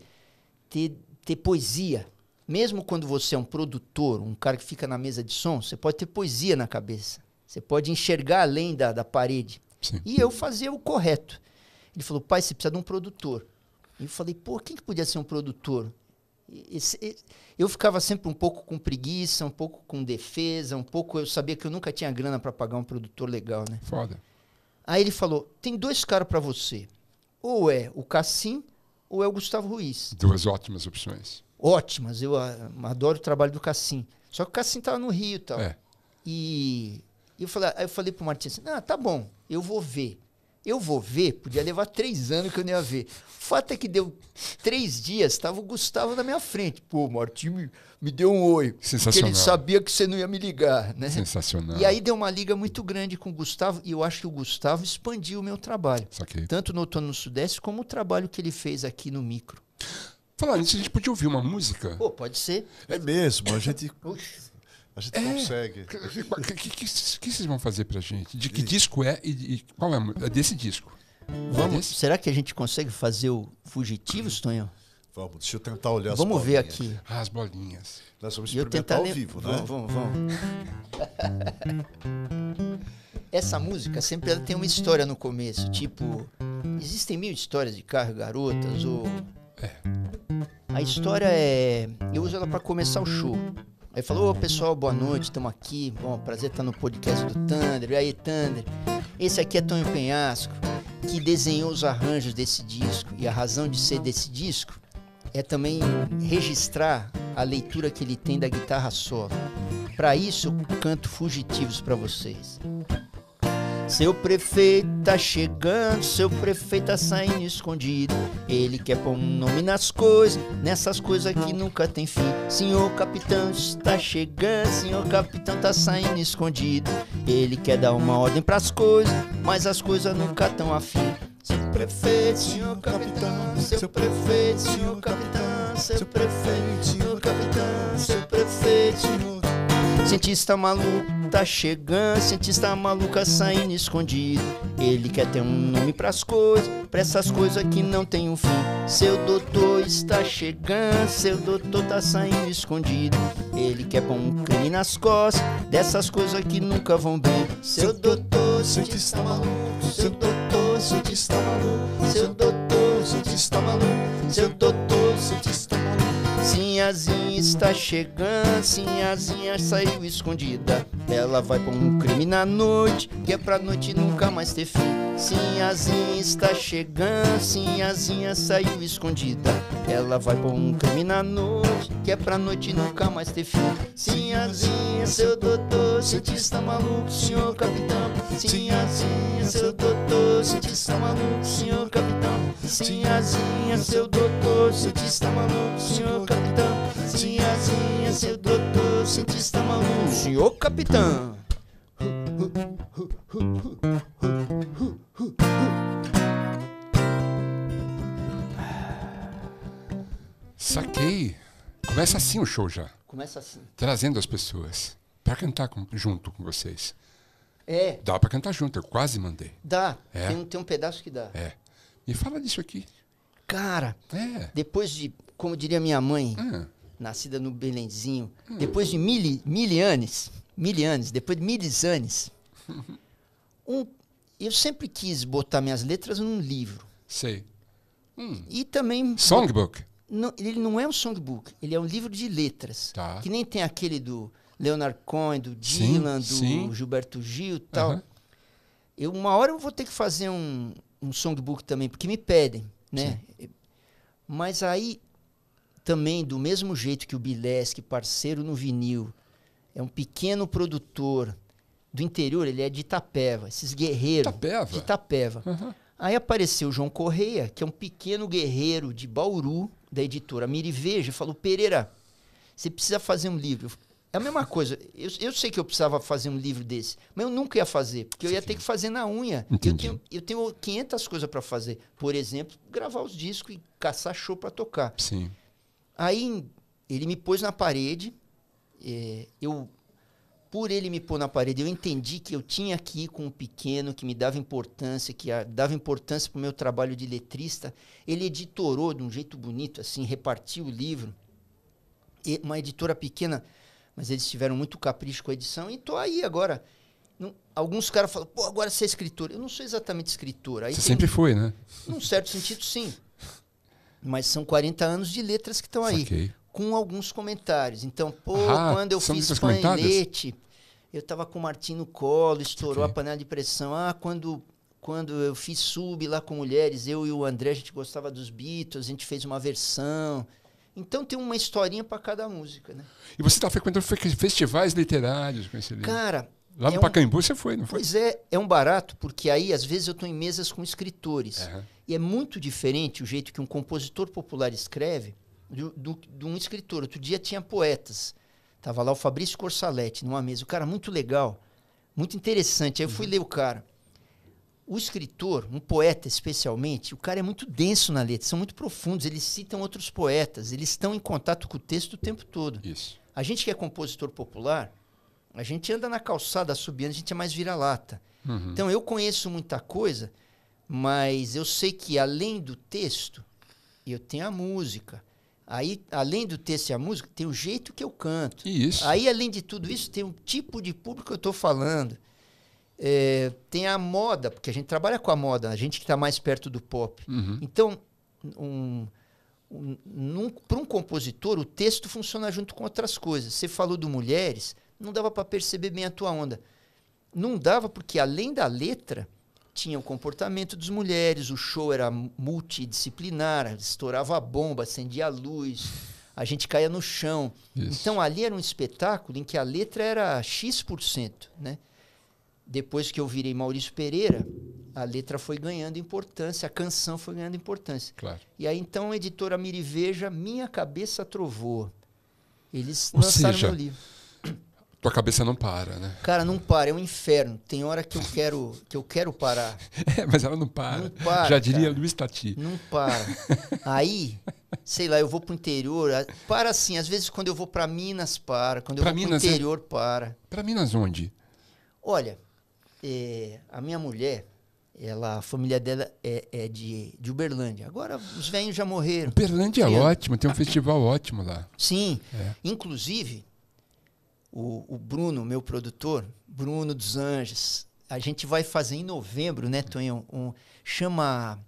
ter, ter poesia, mesmo quando você é um produtor, um cara que fica na mesa de som, você pode ter poesia na cabeça. Você pode enxergar além da, da parede. Sim. E eu fazia o correto. Ele falou, pai, você precisa de um produtor. E eu falei, pô, quem que podia ser um produtor? Esse, eu ficava sempre um pouco com preguiça, um pouco com defesa, um pouco. Eu sabia que eu nunca tinha grana para pagar um produtor legal, né? Foda. Aí ele falou: tem dois caras para você. Ou é o Cassim ou é o Gustavo Ruiz. Duas ótimas opções ótimas. Eu ah, adoro o trabalho do Cassim. Só que o Cassim estava no Rio e tal. É. E eu falei, aí ah, eu falei pro Martins assim, ah, tá bom, eu vou ver. Eu vou ver, podia levar três anos que eu não ia ver. O fato é que deu três dias, estava o Gustavo na minha frente. Pô, o Martim me, me, deu um oi. Sensacional. Porque ele sabia que você não ia me ligar, né? Sensacional. E aí deu uma liga muito grande com o Gustavo, e eu acho que o Gustavo expandiu o meu trabalho. Tanto no Outono no Sudeste, como o trabalho que ele fez aqui no Micro. Falar nisso, a gente podia ouvir uma música? Pô, pode ser. É mesmo, a gente. A gente é. consegue. O que, que, que, que, vocês vão fazer pra gente? De que e... disco é e, e, qual é é desse disco? Vamos. É desse? Será que a gente consegue fazer o Fugitivos, Tonho? Vamos, deixa eu tentar olhar as vamos bolinhas. Vamos ver aqui. Ah, as bolinhas. Nós vamos experimentar ao vivo, né? Vamos, vamos, vamos. Essa música sempre ela tem uma história no começo, tipo... Existem mil histórias de carro garotas, ou é. A história é. Eu uso ela para começar o show. Aí falou, pessoal, boa noite, estamos aqui. Bom, prazer estar no podcast do Thunder. E aí, Thunder? Esse aqui é Tonho Penhasco, que desenhou os arranjos desse disco. E a razão de ser desse disco é também registrar a leitura que ele tem da guitarra solo. Para isso, eu canto Fugitivos para vocês. Seu prefeito tá chegando, seu prefeito tá saindo escondido. Ele quer pôr um nome nas coisas, nessas coisas que nunca tem fim. Senhor capitão está chegando, senhor capitão tá saindo escondido. Ele quer dar uma ordem pras coisas, mas as coisas nunca tão afim. Seu prefeito, senhor capitão, seu prefeito, senhor capitão, seu prefeito, senhor capitão, seu prefeito, senhor Cientista maluco tá chegando, cientista maluca saindo escondido. Ele quer ter um nome pras coisas, pra essas coisas que não tem um fim. Seu doutor está chegando, seu doutor tá saindo escondido. Ele quer pôr um crime nas costas, dessas coisas que nunca vão bem. Seu doutor, cientista maluco, seu doutor, cientista maluco, seu doutor, cientista maluco, seu doutor, cientista Sinhazinha está chegando, Sinhazinha saiu escondida. Ela vai pra um crime na noite, que é pra noite nunca mais ter fim. Sinhazinha está chegando, Sinhazinha saiu escondida. Ela vai por um caminho à noite, que é pra noite nunca mais ter fim. Sinhazinha, seu doutor, cientista maluco, senhor capitão. Sinhazinha, seu doutor, cientista maluco, senhor capitão. Sinhazinha, seu doutor, cientista maluco, senhor capitão. Sinhazinha, seu doutor, cientista maluco, senhor capitão. Saquei. Começa assim o show já. Começa assim. Trazendo as pessoas para cantar com, junto com vocês. É. Dá para cantar junto, eu quase mandei. Dá. É. Tem, um, tem um pedaço que dá. É. Me fala disso aqui. Cara, é. depois de, como diria minha mãe, hum. nascida no Belenzinho, hum. depois de mil, mil anos, mil anos, depois de mil anos, Um, eu sempre quis botar minhas letras num livro. Sei. Hum. E também. Songbook? Não, ele não é um songbook, ele é um livro de letras. Tá. Que nem tem aquele do Leonard Cohen, do Dylan, sim, do sim. Gilberto Gil e tal. Uhum. Eu, uma hora eu vou ter que fazer um, um songbook também, porque me pedem, né? Sim. Mas aí, também, do mesmo jeito que o que parceiro no vinil, é um pequeno produtor do interior, ele é de Itapeva, esses guerreiros Itapeva. de Itapeva. Uhum. Aí apareceu o João Correia, que é um pequeno guerreiro de Bauru, da editora Miriveja, falou: Pereira, você precisa fazer um livro. É a mesma coisa. Eu, eu sei que eu precisava fazer um livro desse, mas eu nunca ia fazer, porque eu ia ter que fazer na unha. Entendi. Eu tenho, eu tenho 500 coisas para fazer. Por exemplo, gravar os discos e caçar show para tocar. Sim. Aí ele me pôs na parede, é, eu por ele me pôr na parede, eu entendi que eu tinha que ir com um pequeno que me dava importância, que dava importância para o meu trabalho de letrista. Ele editorou de um jeito bonito, assim, repartiu o livro. E uma editora pequena, mas eles tiveram muito capricho com a edição e tô aí agora. Não, alguns caras falam, pô, agora você é escritor. Eu não sou exatamente escritor. Aí você sempre foi, né? Num certo sentido, sim. Mas são 40 anos de letras que estão aí. Okay. Com alguns comentários. Então, pô, ah, quando eu fiz painete, eu estava com o Martim no colo, estourou a panela de pressão. Ah, quando, quando eu fiz sub lá com mulheres, eu e o André, a gente gostava dos Beatles, a gente fez uma versão. Então tem uma historinha para cada música, né? E você está frequentando festivais literários com esse livro? Cara... Lá no é um, Pacaembu você foi, não foi? Pois é, é um barato, porque aí às vezes eu estou em mesas com escritores. Uhum. E é muito diferente o jeito que um compositor popular escreve do, do, de um escritor. Outro dia tinha poetas. Tava lá o Fabrício Corsaletti numa mesa. O cara muito legal, muito interessante. Aí eu fui uhum. ler o cara. O escritor, um poeta especialmente, o cara é muito denso na letra, são muito profundos, eles citam outros poetas, eles estão em contato com o texto o tempo todo. Isso. A gente que é compositor popular, a gente anda na calçada subindo, a gente é mais vira-lata. Uhum. Então eu conheço muita coisa, mas eu sei que além do texto, eu tenho a música, Aí, além do texto e a música, tem o jeito que eu canto. Isso. Aí, além de tudo isso, tem o um tipo de público que eu estou falando. É, tem a moda, porque a gente trabalha com a moda, a gente que está mais perto do pop. Uhum. Então, um, um, para um compositor, o texto funciona junto com outras coisas. Você falou do Mulheres, não dava para perceber bem a tua onda. Não dava porque, além da letra, tinha o comportamento das mulheres, o show era multidisciplinar, estourava a bomba, acendia a luz, a gente caía no chão. Isso. Então ali era um espetáculo em que a letra era X%, né? Depois que eu virei Maurício Pereira, a letra foi ganhando importância, a canção foi ganhando importância. Claro. E aí então a editora Miriveja, Minha Cabeça Trovou. Eles Ou lançaram seja, meu livro tua cabeça não para, né? Cara, não para, é um inferno. Tem hora que eu quero, que eu quero parar. É, mas ela não para. Não para Já diria cara. Luiz Tati. Não para. Aí, sei lá, eu vou pro interior, para assim, às vezes quando eu vou para Minas para, quando eu pra vou Minas, pro é? interior é... para. Para Minas onde? Olha, é, a minha mulher, ela, a família dela é, é de, de Uberlândia. Agora os velhos já morreram. Uberlândia é, é. ótimo, tem um festival ótimo lá. Sim. É. Inclusive, o, o Bruno, meu produtor, Bruno dos Anjos, a gente vai fazer em novembro, né, Tonhão? Um, um, chama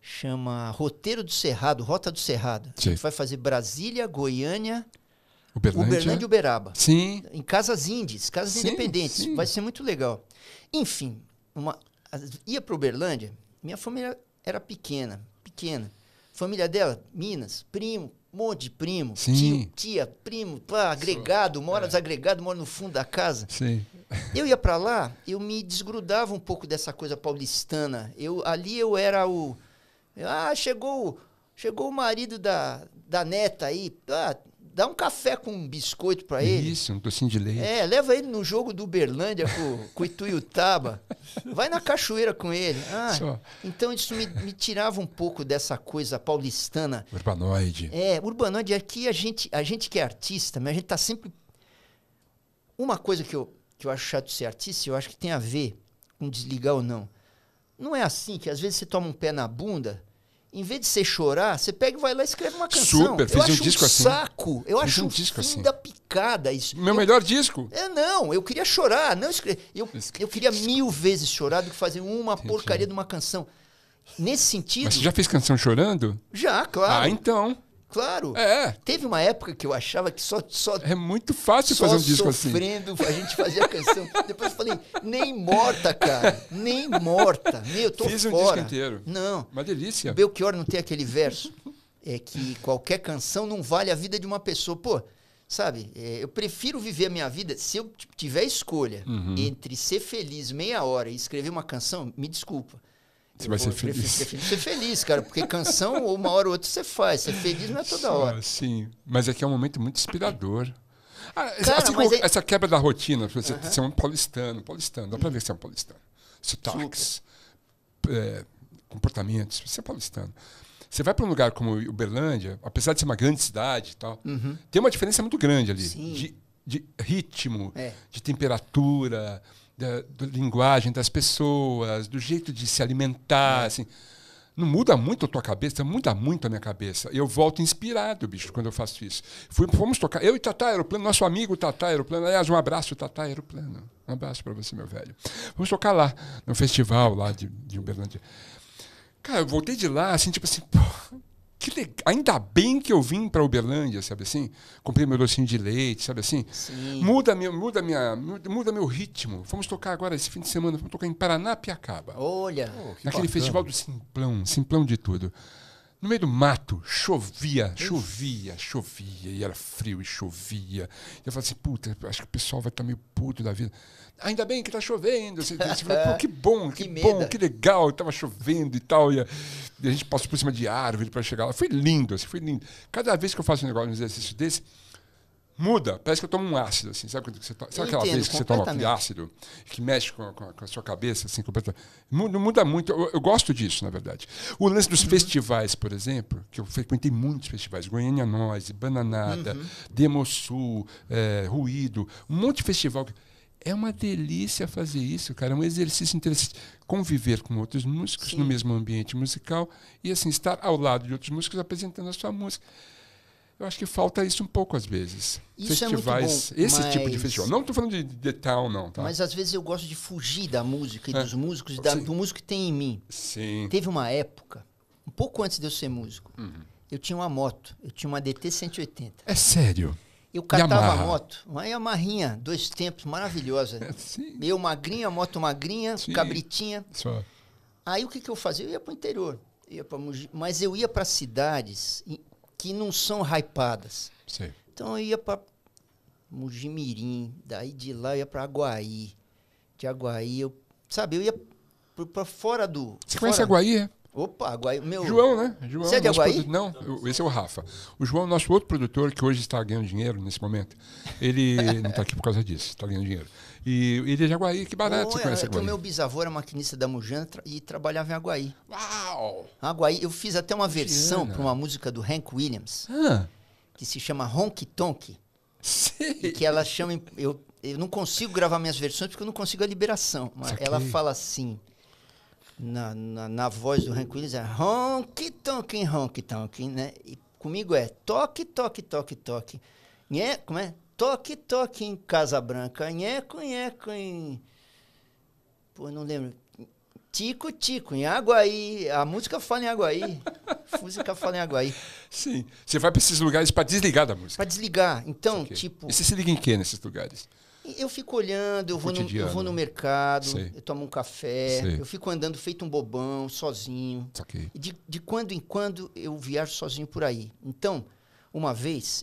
chama Roteiro do Cerrado, Rota do Cerrado. Sim. A gente vai fazer Brasília, Goiânia, Uberlândia, Uberlândia e Uberaba. Sim. Em casas índices, casas sim, independentes. Sim. Vai ser muito legal. Enfim, uma, ia para Uberlândia, minha família era pequena, pequena. Família dela, Minas, primo, monte de primo, tio, tia, primo, pá, agregado, mora é. desagregado, mora no fundo da casa. Sim. Eu ia para lá, eu me desgrudava um pouco dessa coisa paulistana. Eu ali eu era o ah, chegou, chegou o marido da, da neta aí, ah, dá um café com um biscoito para ele. Isso, um docinho de leite. É, leva ele no jogo do Uberlândia com, com Ituiutaba. Vai na cachoeira com ele. Ah, Só. Então isso me, me, tirava um pouco dessa coisa paulistana. Urbanoide. É, urbanoide. Aqui a gente, a gente que é artista, mas a gente tá sempre... Uma coisa que eu, que eu acho chato ser artista, eu acho que tem a ver com desligar ou não. Não é assim que às vezes você toma um pé na bunda em vez de você chorar, você pega e vai lá e escreve uma canção. Super, fiz eu um acho disco um assim. saco. Eu fiz acho um disco assim. da picada isso. Meu eu, melhor disco. É, não, eu queria chorar, não escrever. Eu, eu queria mil vezes chorar do que fazer uma Entendi. porcaria de uma canção. Nesse sentido. Mas você já fez canção chorando? Já, claro. Ah, então. Claro. É, é. Teve uma época que eu achava que só. só é muito fácil fazer um disco sofrendo, assim. sofrendo, a gente fazia canção. Depois eu falei, nem morta, cara. Nem morta. Nem eu tô Fiz fora. um disco inteiro. Não. Uma delícia. O Belchior não tem aquele verso. É que qualquer canção não vale a vida de uma pessoa. Pô, sabe? É, eu prefiro viver a minha vida. Se eu tiver escolha uhum. entre ser feliz meia hora e escrever uma canção, me desculpa. Você vai ser feliz. Prefiro, ser feliz, cara, porque canção uma hora ou outra você faz. Ser feliz não é toda hora. Sim, mas é que é um momento muito inspirador. Ah, cara, assim, Essa quebra da rotina, você uhum. ser um paulistano, paulistano, dá pra ver que você é um paulistano. Sotaques, é, comportamentos, você é paulistano. Você vai para um lugar como Uberlândia, apesar de ser uma grande cidade e tal, uhum. tem uma diferença muito grande ali. Sim. De, de ritmo, é. de temperatura, da, da linguagem das pessoas, do jeito de se alimentar, é. assim. Não muda muito a tua cabeça, muda muito a minha cabeça. Eu volto inspirado, bicho, quando eu faço isso. Fui, fomos tocar. Eu e Tatá Aeroplano, nosso amigo Tatá Aeroplano. Aliás, um abraço, Tatá Aeroplano. Um abraço para você, meu velho. Vamos tocar lá, no festival lá de, de Uberlândia. Cara, eu voltei de lá, assim, tipo assim, pô, que legal. Ainda bem que eu vim para Uberlândia, sabe assim? Comprei meu docinho de leite, sabe assim? Sim. Muda, minha, muda, minha, muda meu ritmo. Vamos tocar agora, esse fim de semana, vamos tocar em Paranapiacaba. Olha! Oh, Naquele bacana. festival do Simplão, Simplão de tudo no meio do mato, chovia, chovia, chovia, e era frio e chovia. E eu falei assim, puta, acho que o pessoal vai estar tá meio puto da vida. Ainda bem que está chovendo. Você, você falou, pô, que bom, que, que bom, que legal, estava chovendo e tal. E a, e a, gente passou por cima de árvore para chegar lá. Foi lindo, assim, foi lindo. Cada vez que eu faço um negócio, um exercício desse, muda. Parece que eu tomo um ácido, assim. Sabe, você to... Sabe aquela entendo, vez que você toma aquele ácido que mexe com a, com a sua cabeça, assim, completamente? Muda, muito. Eu, eu, gosto disso, na verdade. O lance dos uhum. festivais, por exemplo, que eu frequentei muitos festivais, Goiânia Noise, Bananada, uhum. Demosul, é, Ruído, um monte de festival. É uma delícia fazer isso, cara. É um exercício interessante. Conviver com outros músicos Sim. no mesmo ambiente musical e, assim, estar ao lado de outros músicos apresentando a sua música eu acho que falta isso um pouco às vezes. Isso é Festivais, é bom, esse mas... tipo de festival. Não estou falando de, detalhe, não, tá? Mas às vezes eu gosto de fugir da música e é. dos músicos, da, do músico que tem em mim. Sim. Teve uma época, um pouco antes de eu ser músico, uhum. eu tinha uma moto, eu tinha uma DT 180. É sério? Eu catava a moto, uma Yamarinha, dois tempos, maravilhosa. Sim. Eu magrinha, moto magrinha, Sim. cabritinha. Só. Aí o que, que eu fazia? Eu ia para o interior, ia para Mogi, mas eu ia para cidades que não são hypadas. Sim. Então eu ia para Mujimirim, daí de lá eu ia para Aguaí. De Aguaí eu, sabe, eu ia para fora do Você fora conhece Aguaí? É? Opa, Aguaí, meu. João, né? João, Você é de Aguaí? Não, eu, esse é o Rafa. O João, é nosso outro produtor que hoje está ganhando dinheiro nesse momento, ele não está aqui por causa disso, está ganhando dinheiro. E, e é de Jaguari, que barato oh, você conhece é, Aguaí. meu bisavô era maquinista da Mujan e trabalhava em Aguaí. Uau! Aguaí, eu fiz até uma versão para uma música do Hank Williams, ah. que se chama Honky Tonk. Sim. E que ela chama... Eu, eu não consigo gravar minhas versões porque eu não consigo a liberação. Mas ela fala assim... Na, na, na, voz do Hank Williams é honky tonkin, honky tonkin, né? E comigo é toque, toque, toque, toque. Nhe, é, como é? toque, toque em Casa Branca, nheco, nheco em... Pô, não lembro. Tico, tico, em Aguaí. A música fala em Aguaí. a música fala em Aguaí. Sim. Você vai para esses lugares para desligar da música. Para desligar. Então, tipo... E você se liga em quê nesses lugares? Eu fico olhando, eu, vou no, eu vou no, mercado, Sei. eu tomo um café, Sei. eu fico andando feito um bobão, sozinho. Okay. De, de quando em quando eu viajo sozinho por aí. Então, uma vez,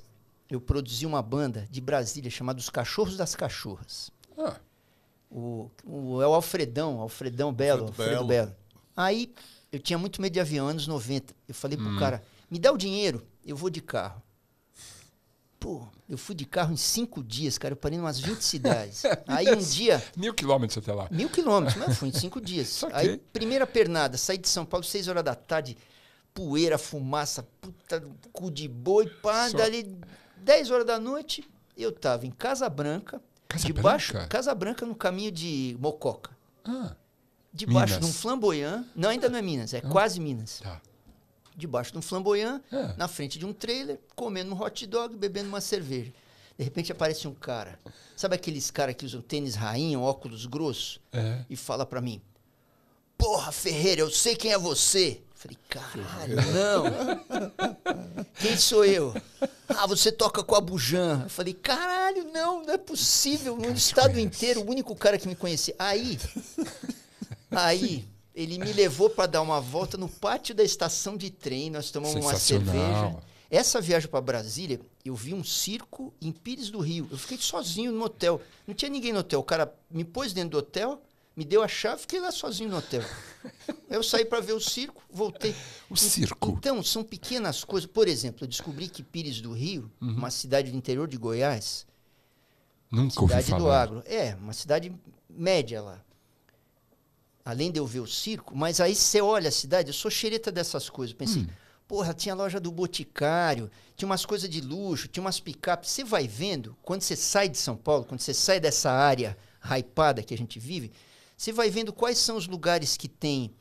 eu produzi uma banda de Brasília chamada Os Cachorros das Cachorras. Ah. O, o, é o Alfredão, Alfredão Belo, Alfredo, Alfredo Belo. Belo. Aí eu tinha muito medo de avião, anos 90. Eu falei hum. pro cara, me dá o dinheiro, eu vou de carro. Pô, eu fui de carro em cinco dias, cara. Eu parei em umas 20 cidades. Aí um dia. Mil quilômetros até lá. Mil quilômetros, mas Fui em cinco dias. Aí, primeira pernada, saí de São Paulo, seis horas da tarde, poeira, fumaça, puta, cu de boi, pá, Só... dali 10 horas da noite, eu tava em Casa Branca, Casa debaixo, Branca? Casa Branca no caminho de Mococa. Ah, debaixo Minas. de um flamboyant, não, ainda não é Minas, é ah, quase Minas. Tá. Debaixo de um flamboyant, ah. na frente de um trailer, comendo um hot dog, bebendo uma cerveja. De repente aparece um cara. Sabe aqueles caras que usam tênis rainha, óculos grosso? É. E fala para mim: Porra, Ferreira, eu sei quem é você. Falei, caralho, não. Quem sou eu? Ah, você toca com a Bujan. Eu falei, caralho, não, não é possível. No estado inteiro, o único cara que me conhecia. Aí, aí, ele me levou para dar uma volta no pátio da estação de trem. Nós tomamos uma cerveja. Essa viagem para Brasília, eu vi um circo em Pires do Rio. Eu fiquei sozinho no hotel. Não tinha ninguém no hotel. O cara me pôs dentro do hotel me deu a chave, fiquei lá sozinho no hotel. Eu saí para ver o circo, voltei. O circo. Então, são pequenas coisas. Por exemplo, eu descobri que Pires do Rio, uhum. uma cidade do interior de Goiás, Nunca cidade ouvi falar. do agro. É, uma cidade média lá. Além de eu ver o circo, mas aí você olha a cidade, eu sou xereta dessas coisas. Pensei, assim, hum. porra, tinha loja do Boticário, tinha umas coisas de luxo, tinha umas picapes. Você vai vendo, quando você sai de São Paulo, quando você sai dessa área hypada que a gente vive, você vai vendo quais são os lugares que tem,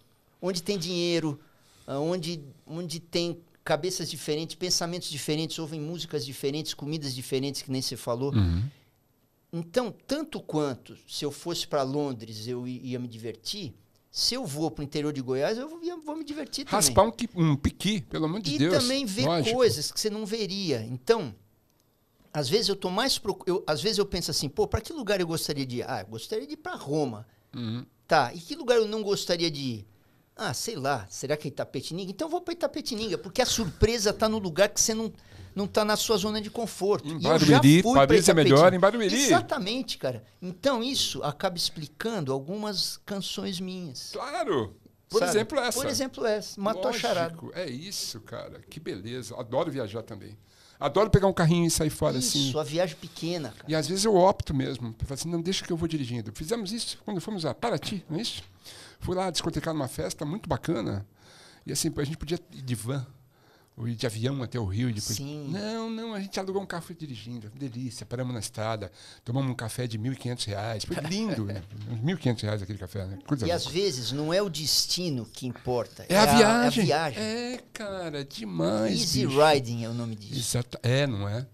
onde tem dinheiro, ah, onde, onde tem cabeças diferentes, pensamentos diferentes, ouvem músicas diferentes, comidas diferentes, que nem você falou. Uhum. Então, tanto quanto se eu fosse para Londres eu ia me divertir, se eu vou para o interior de Goiás, eu vou, vou me divertir Raspar também. Raspar um, um piqui, pelo amor de e Deus. E também ver Lógico. coisas que você não veria. Então, às vezes eu tô mais... Proc... Eu, às vezes eu penso assim, pô, para que lugar eu gostaria de ir? Ah, eu gostaria de ir para Roma. Uhum. Tá, e que lugar eu não gostaria de ir? Ah, sei lá, será que é Itapetininga? Então eu vou para Itapetininga, porque a surpresa tá no lugar que você não não tá na sua zona de conforto. Em Barueri, Barueri é melhor, em Barueri. Exatamente, cara. Então isso acaba explicando algumas canções minhas. Claro. Por sabe? exemplo essa. Por exemplo essa, Matou Lógico, Charada. É isso, cara. Que beleza. Adoro viajar também. Adoro pegar um carrinho e sair fora isso, assim. Isso, a viagem pequena. Cara. E às vezes eu opto mesmo. Eu falo assim, não, deixa que eu vou dirigindo. Fizemos isso quando fomos a Paraty, não é isso? Fui lá discotecar numa festa muito bacana. E assim, a gente podia ir de van ou ir de avião até o Rio. Depois... Sim. Não, não, a gente alugou um carro e dirigindo. Delícia, paramos na estrada, tomamos um café de R$ 1.500. Foi lindo, né? R$ reais aquele café, né? Coisa e louca. às vezes não é o destino que importa, é, é, é a, viagem. a, viagem. É, cara, demais. Easy bicho. riding é o nome disso. É, não é?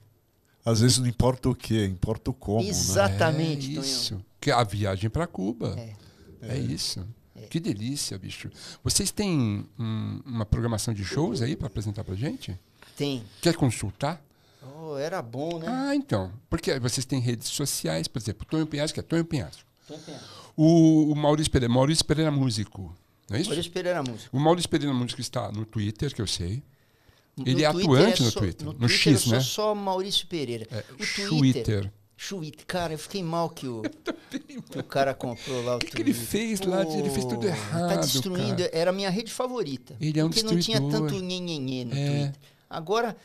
Às vezes não importa o que, importa o como. Né? Exatamente, né? é isso. Que a viagem para Cuba. É. é isso. Que delícia, bicho. Vocês têm uma programação de shows aí para apresentar para gente? Tem. Quer consultar? Oh, era bom, né? Ah, então. Porque vocês têm redes sociais, por exemplo, Tonho Penhasco é Tonho Penhasco. Tonho Penhasco. O, o Maurício Pereira, Maurício Pereira Músico. Não é isso? Maurício Pereira Músico. O Maurício Pereira Músico está no Twitter, que eu sei. Ele no é Twitter atuante é só, no Twitter. No, no Twitter X, né? só Maurício Pereira. É, o Twitter, Twitter, Chuíte, cara, eu fiquei mal que o, que o cara comprou lá o que, que ele fez Pô, lá? Ele fez tudo tá errado. Tá destruindo. Cara. Era a minha rede favorita. Ele é um porque destruidor. não tinha tanto nhenhenhê no é. Twitter. Agora,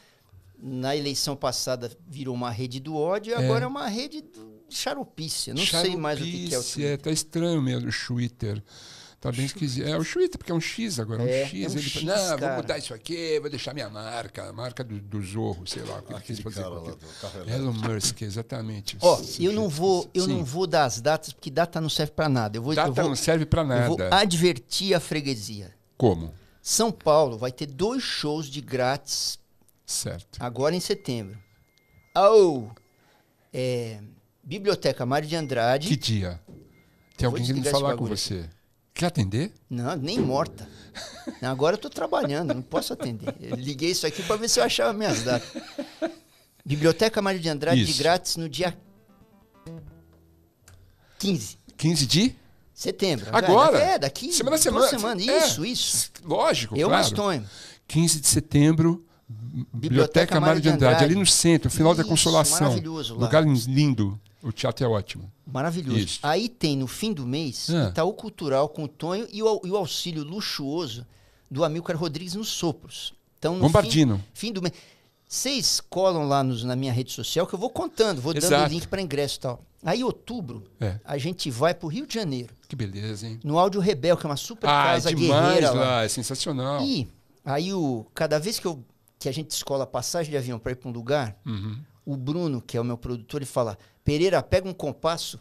na eleição passada virou uma rede do ódio, é. agora é, é uma rede do charopícia. Não sei mais o que, que é o é, Twitter. É, tá estranho mesmo o Twitter. Tá bem esquisito. É o Twitter, porque é um X agora. É, um é X. É um ele X, fala, não, cara. vou mudar isso aqui, vou deixar minha marca, a marca do, do Zorro, sei lá. Que ah, Aquele fazer cara lá do Elon Musk, exatamente. Ó, oh, eu não vou, eu não vou dar as datas, porque data não serve para nada. Eu vou, data eu vou, não serve para nada. Eu vou advertir a freguesia. Como? São Paulo vai ter dois shows de grátis. Certo. Agora em setembro. Ao é, Biblioteca Mário de Andrade. Que dia? Tem alguém querendo falar com você. Quer atender? Não, nem morta. Agora eu estou trabalhando, não posso atender. Eu liguei isso aqui para ver se eu achava minhas datas. Biblioteca Mário de Andrade isso. de grátis no dia 15. 15 de? Setembro. Agora? é, daqui. Semana, semana. semana. É. Isso, é, isso. Lógico, Eu, claro. Mastonho. 15 de setembro, Biblioteca, Biblioteca Mário de Andrade, Andrade, ali no centro, final isso, da Consolação. Maravilhoso lá. Lugar lindo. O teatro é ótimo. Maravilhoso. Isso. Aí tem no fim do mês ah. Itaú Cultural com o Tonho e o, e o auxílio luxuoso do Amilcar Rodrigues nos sopros. Então, no Bombardino. Fim, fim do mês. Vocês colam lá nos, na minha rede social que eu vou contando, vou Exato. dando link para ingresso e tal. Aí, outubro, é. a gente vai para o Rio de Janeiro. Que beleza, hein? No Áudio Rebel, que é uma super ah, é casa é guerreira. Lá. lá, é sensacional. E aí, o, cada vez que, eu, que a gente escola passagem de avião para ir para um lugar, uhum. o Bruno, que é o meu produtor, ele fala: Pereira pega um compasso,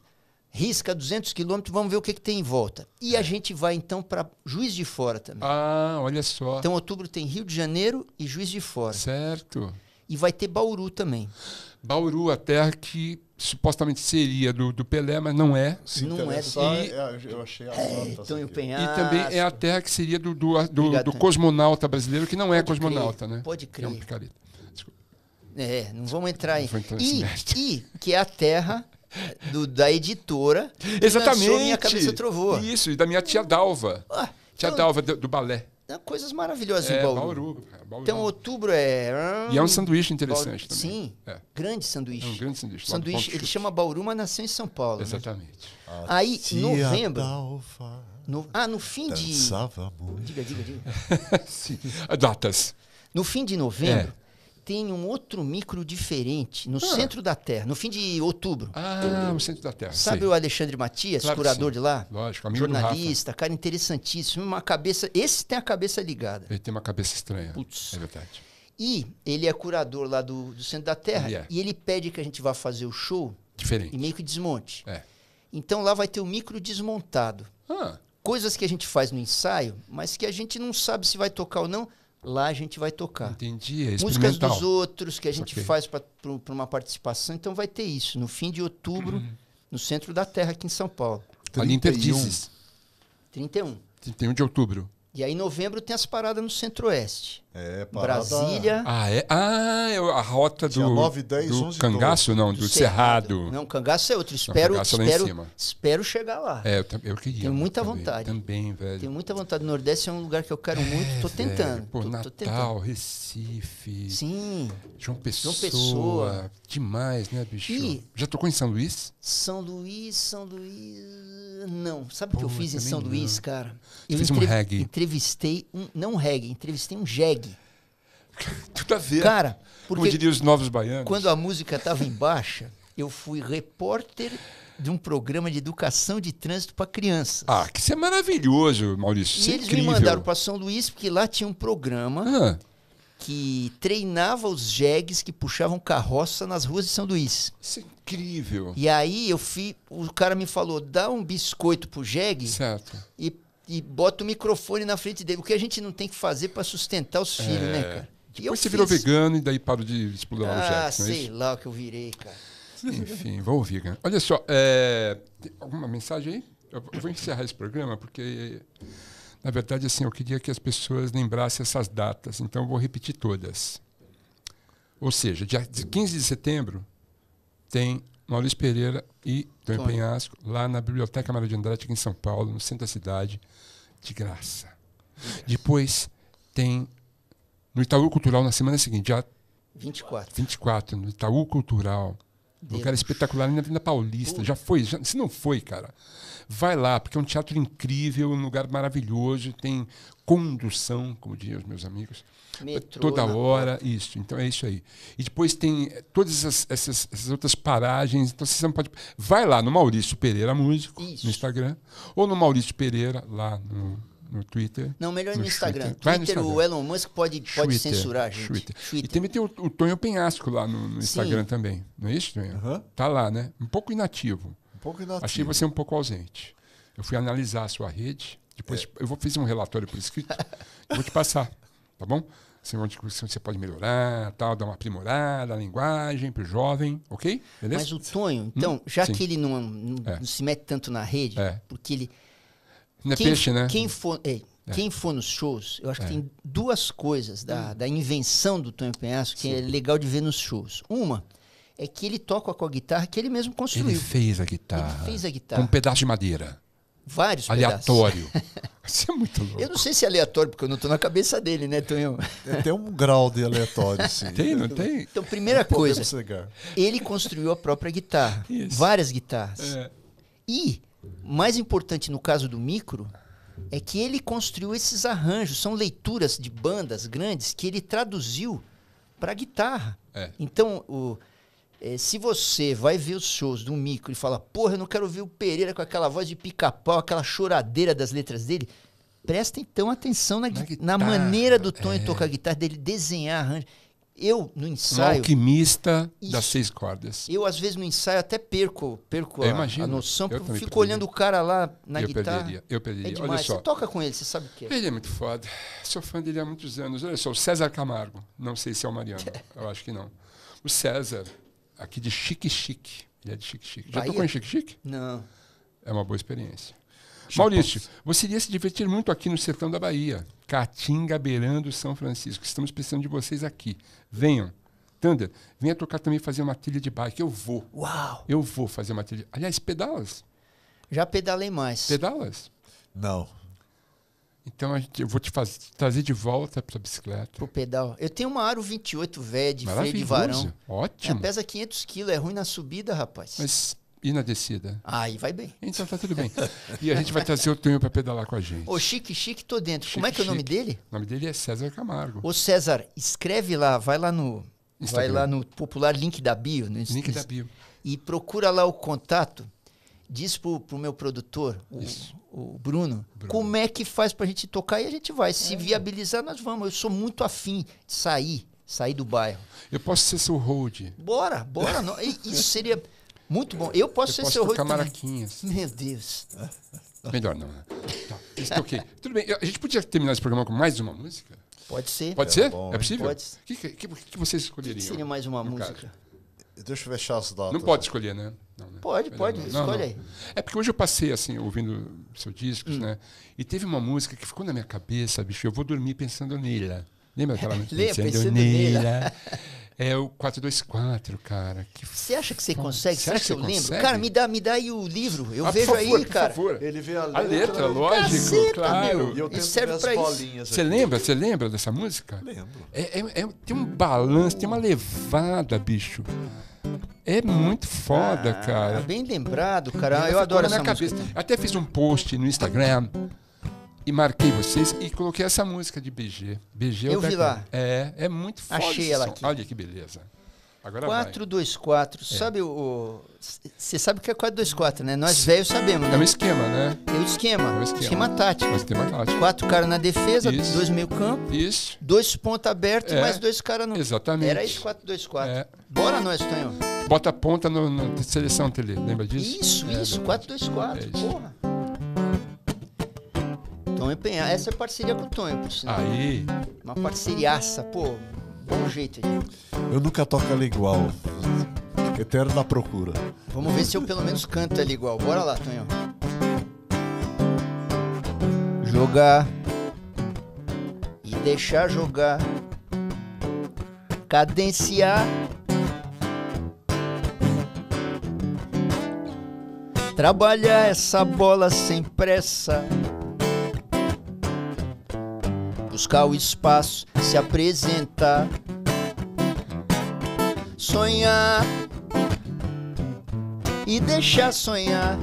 risca 200 quilômetros, vamos ver o que, que, tem em volta. E a é. gente vai então para Juiz de Fora também. Ah, olha só. Então, outubro tem Rio de Janeiro e Juiz de Fora. Certo. E vai ter Bauru também. Bauru, a terra que supostamente seria do, do Pelé, mas não é. Se não então, é. é e, é, eu achei a é, assim, E também é a terra que seria do, do, do, do cosmonauta brasileiro, que não é pode cosmonauta, crer, né? Pode crer. É um picareta. É, não vamos entrar em. E, e, que é a terra do, da editora. Exatamente. Minha Cabeça Trovou. Isso, e da minha tia Dalva. Ah, então tia então, Dalva do, do balé. Coisas maravilhosas é, em Bauru. Bauru, Bauru. Então, é outubro é. Hum, e é um sanduíche interessante Bauru, também. Sim, é. grande sanduíche. É um grande sanduíche. sanduíche ele chama Bauru, mas nasceu em São Paulo. Né? Exatamente. Né? Aí, novembro. Dalva no, ah, no fim de. Muito. Diga, diga, diga. Datas. No fim de novembro, é tem um outro micro diferente no ah. centro da Terra, no fim de outubro. Ah, no centro da Terra. Sabe o Alexandre Matias, claro curador de lá? Lógico, amigo Jornalista, cara interessantíssimo, uma cabeça. Esse tem a cabeça ligada. Ele tem uma cabeça estranha. Putz. É verdade. E ele é curador lá do, do centro da Terra. Ele é. E ele pede que a gente vá fazer o show. Diferente. E meio que desmonte. É. Então lá vai ter o micro desmontado. Ah. Coisas que a gente faz no ensaio, mas que a gente não sabe se vai tocar ou não lá a gente vai tocar. Entendi, é Músicas dos outros que a gente okay. faz para uma participação. Então vai ter isso no fim de outubro, uhum. no centro da Terra, aqui em São Paulo. Ali Interdizes. 31. 31 de outubro. E aí em novembro tem as paradas no Centro-Oeste. É, parada... Brasília. Ah, é? ah é a rota do, 9, 10, do 11, Cangaço, 12. não, do, do Cerrado. Cerrado. Não, Cangaço é outro. Espero, não, espero, é espero chegar lá. É, eu, eu queria. Tenho muita também, vontade. Também, velho. Tenho muita vontade. O Nordeste é um lugar que eu quero é, muito. Tô tentando. Pô, tô, Natal, tô tentando. Recife. Sim. João Pessoa. João Pessoa. Demais, né, bicho? E Já tocou em São Luís? São Luís, São Luís... Não. Sabe o que eu fiz em São não. Luís, cara? Eu fiz um reggae. Entrevistei um... Não um reggae. Entrevistei um jegue. Tudo a ver. Cara, porque, como diria os novos baianos. Quando a música estava em baixa, eu fui repórter de um programa de educação de trânsito para crianças. Ah, que isso é maravilhoso, Maurício. Isso e é eles incrível. me mandaram para São Luís, porque lá tinha um programa ah. que treinava os jegues que puxavam carroça nas ruas de São Luís. Isso é incrível. E aí eu fui. O cara me falou: dá um biscoito pro jegue certo. e, e bota o microfone na frente dele. O que a gente não tem que fazer para sustentar os é. filhos, é... né, cara? Depois você fiz... virou vegano e daí parou de explorar ah, o Jackson. Ah, é sei é lá o que eu virei, cara. Enfim, vou ouvir. Olha só, é... alguma mensagem aí? Eu vou encerrar esse programa porque, na verdade, assim, eu queria que as pessoas lembrassem essas datas, então eu vou repetir todas. Ou seja, dia 15 de setembro tem Maurício Pereira e Tony Penhasco lá na Biblioteca Maria de Andrade, aqui em São Paulo, no centro da cidade, de graça. De graça. Depois tem no Itaú Cultural na semana seguinte, dia 24. 24, no Itaú Cultural. Deus. Lugar espetacular na Vila Paulista. Já foi? Já, se não foi, cara, vai lá, porque é um teatro incrível, um lugar maravilhoso, tem condução, como diriam os meus amigos. Metrô, toda hora, porta. isso. Então é isso aí. E depois tem eh, todas essas, essas, essas, outras paragens. Então você não pode. Vai lá no Maurício Pereira Músico, isso. no Instagram, ou no Maurício Pereira, lá no no Twitter. Não, melhor no, no Instagram. Twitter, Instagram. o Elon Musk pode, pode Twitter, censurar a gente. Twitter. E também tem o, o Tonho Penhasco lá no, no Instagram também. Não é isso, Tonho? Uhum. Tá lá, né? Um pouco inativo. Um pouco inativo. Achei você um pouco ausente. Eu fui analisar a sua rede. Depois é. eu vou fazer um relatório por escrito. vou te passar, tá bom? onde você pode melhorar, tal, dar uma aprimorada, a linguagem para o jovem, ok? Beleza? Mas o Tonho, então, hum? já Sim. que ele não, não é. se mete tanto na rede, é. porque ele não é quem, peixe, né? Quem for, ei, é. quem for nos shows, eu acho que é. tem duas coisas da, hum. da invenção do Tonho Penhasco que é Sim. é legal de ver nos shows. Uma é que ele toca com a guitarra que ele mesmo construiu. Ele fez a guitarra. Ele fez a guitarra. Com um pedaço de madeira. Vários Aleatório. Pedaços. Isso é muito louco. Eu não sei se é aleatório, porque eu não estou na cabeça dele, né, Tonhão? É, tem um grau de aleatório, sim. Tem, não tem? Então, primeira coisa, ele construiu a própria guitarra. Isso. Várias guitarras. É. E mais importante no caso do micro é que ele construiu esses arranjos, são leituras de bandas grandes que ele traduziu para guitarra. É. Então, o, é, se você vai ver os shows do micro e fala, porra, eu não quero ver o Pereira com aquela voz de pica-pau, aquela choradeira das letras dele, presta então atenção na, na, na maneira do Tom é. tocar guitarra, dele desenhar arranjos. Eu, no ensaio. Um alquimista isso, das seis cordas. Eu, às vezes, no ensaio até perco, perco a, a noção, eu porque eu fico perderia. olhando o cara lá na eu guitarra. Perderia, eu perderia. É Olha só. Você toca com ele, você sabe o que é. Ele é muito foda. Sou fã dele há muitos anos. Olha só, o César Camargo. Não sei se é o Mariano. eu acho que não. O César, aqui de Chique Chique. Ele é de Chique Chique. Já tocou em Chique Chique? Não. É uma boa experiência. Maurício, você iria se divertir muito aqui no sertão da Bahia. Caatinga, beirando São Francisco. Estamos precisando de vocês aqui. Venham. Thunder, venha tocar também fazer uma trilha de bike. Eu vou. Uau! Eu vou fazer uma trilha. Aliás, pedalas? Já pedalei mais. Pedalas? Não. Então gente, eu vou te fazer, trazer de volta para a bicicleta. o pedal. Eu tenho uma Aro 28 velha de freio de varão. Ótimo. É, pesa 500 quilos, é ruim na subida, rapaz. Mas e na descida? Aí vai bem. Então tá tudo bem. E a gente vai trazer o Tonho para pedalar com a gente. Ô, Chique Chique, tô dentro. Chique, Como é que é o nome dele? O nome dele é César Camargo. Ô, César, escreve lá, vai lá no. Instagram. Vai lá no popular link da bio. No, link da bio. E procura lá o contato. Diz pro, pro meu produtor, o, o Bruno, Bruno, como é que faz pra gente tocar e a gente vai. Se é. viabilizar, nós vamos. Eu sou muito afim de sair, sair do bairro. Eu posso ser seu hold. Bora, bora. isso seria muito bom. Eu posso eu ser posso seu tocar Meu Deus. Melhor não, né? Tá, está é ok. Tudo bem. A gente podia terminar esse programa com mais uma música? Pode ser. Pode ser? É bom, é possível? Pode. O que, que, que vocês escolheriam? Seria mais uma música. Caso? Deixa eu fechar as datas. Não pode escolher, né? Não, né? Pode, pode, não, não, escolhe aí. É porque hoje eu passei, assim, ouvindo seus discos, hum. né? E teve uma música que ficou na minha cabeça, bicho. Eu vou dormir pensando nela. Lembra aquela música? pensando, pensando nela. É o 424, cara. Que você acha que você consegue? Você acha que, eu lembro? Cara, me dá, me dá aí o livro. Eu ah, vejo favor, aí, cara. Ele vê a letra. A letra, né? lógico, Caceta, claro. E eu tento serve ver bolinhas Você lembra? Você lembra dessa música? Lembro. É, é, é, tem um balanço, tem uma levada, bicho. É muito foda, ah, cara. Bem lembrado, cara. Eu adoro essa música. Cabeça. Até fiz um post no Instagram e marquei vocês e coloquei essa música de BG. BG é Eu é vi lá. É, é muito foda. Achei ela aqui. Olha que beleza. Agora 424, vai. É. sabe o. Você sabe o que é 424, né? Nós velhos sabemos, né? É um né? esquema, né? É um esquema. É um esquema. Esquema tático. esquema tático. Quatro caras na defesa, isso. dois meio campo. Isso. Dois ponta aberto e é. mais dois caras no. Exatamente. Era isso 424. É. Bora nós, Tonho. Bota a ponta na seleção tele, lembra disso? Isso, é, isso, 424. É isso. Porra. Tonho Penha. Essa é parceria com o Tonho, por sinal. Aí. Uma parceriaça, pô. Bom jeito Eu nunca toco ali igual. Eterno na procura. Vamos ver se eu pelo menos canto ali igual. Bora lá, Tonho. Jogar e deixar jogar. Cadenciar. Trabalhar essa bola sem pressa buscar o espaço, se apresentar, sonhar e deixar sonhar,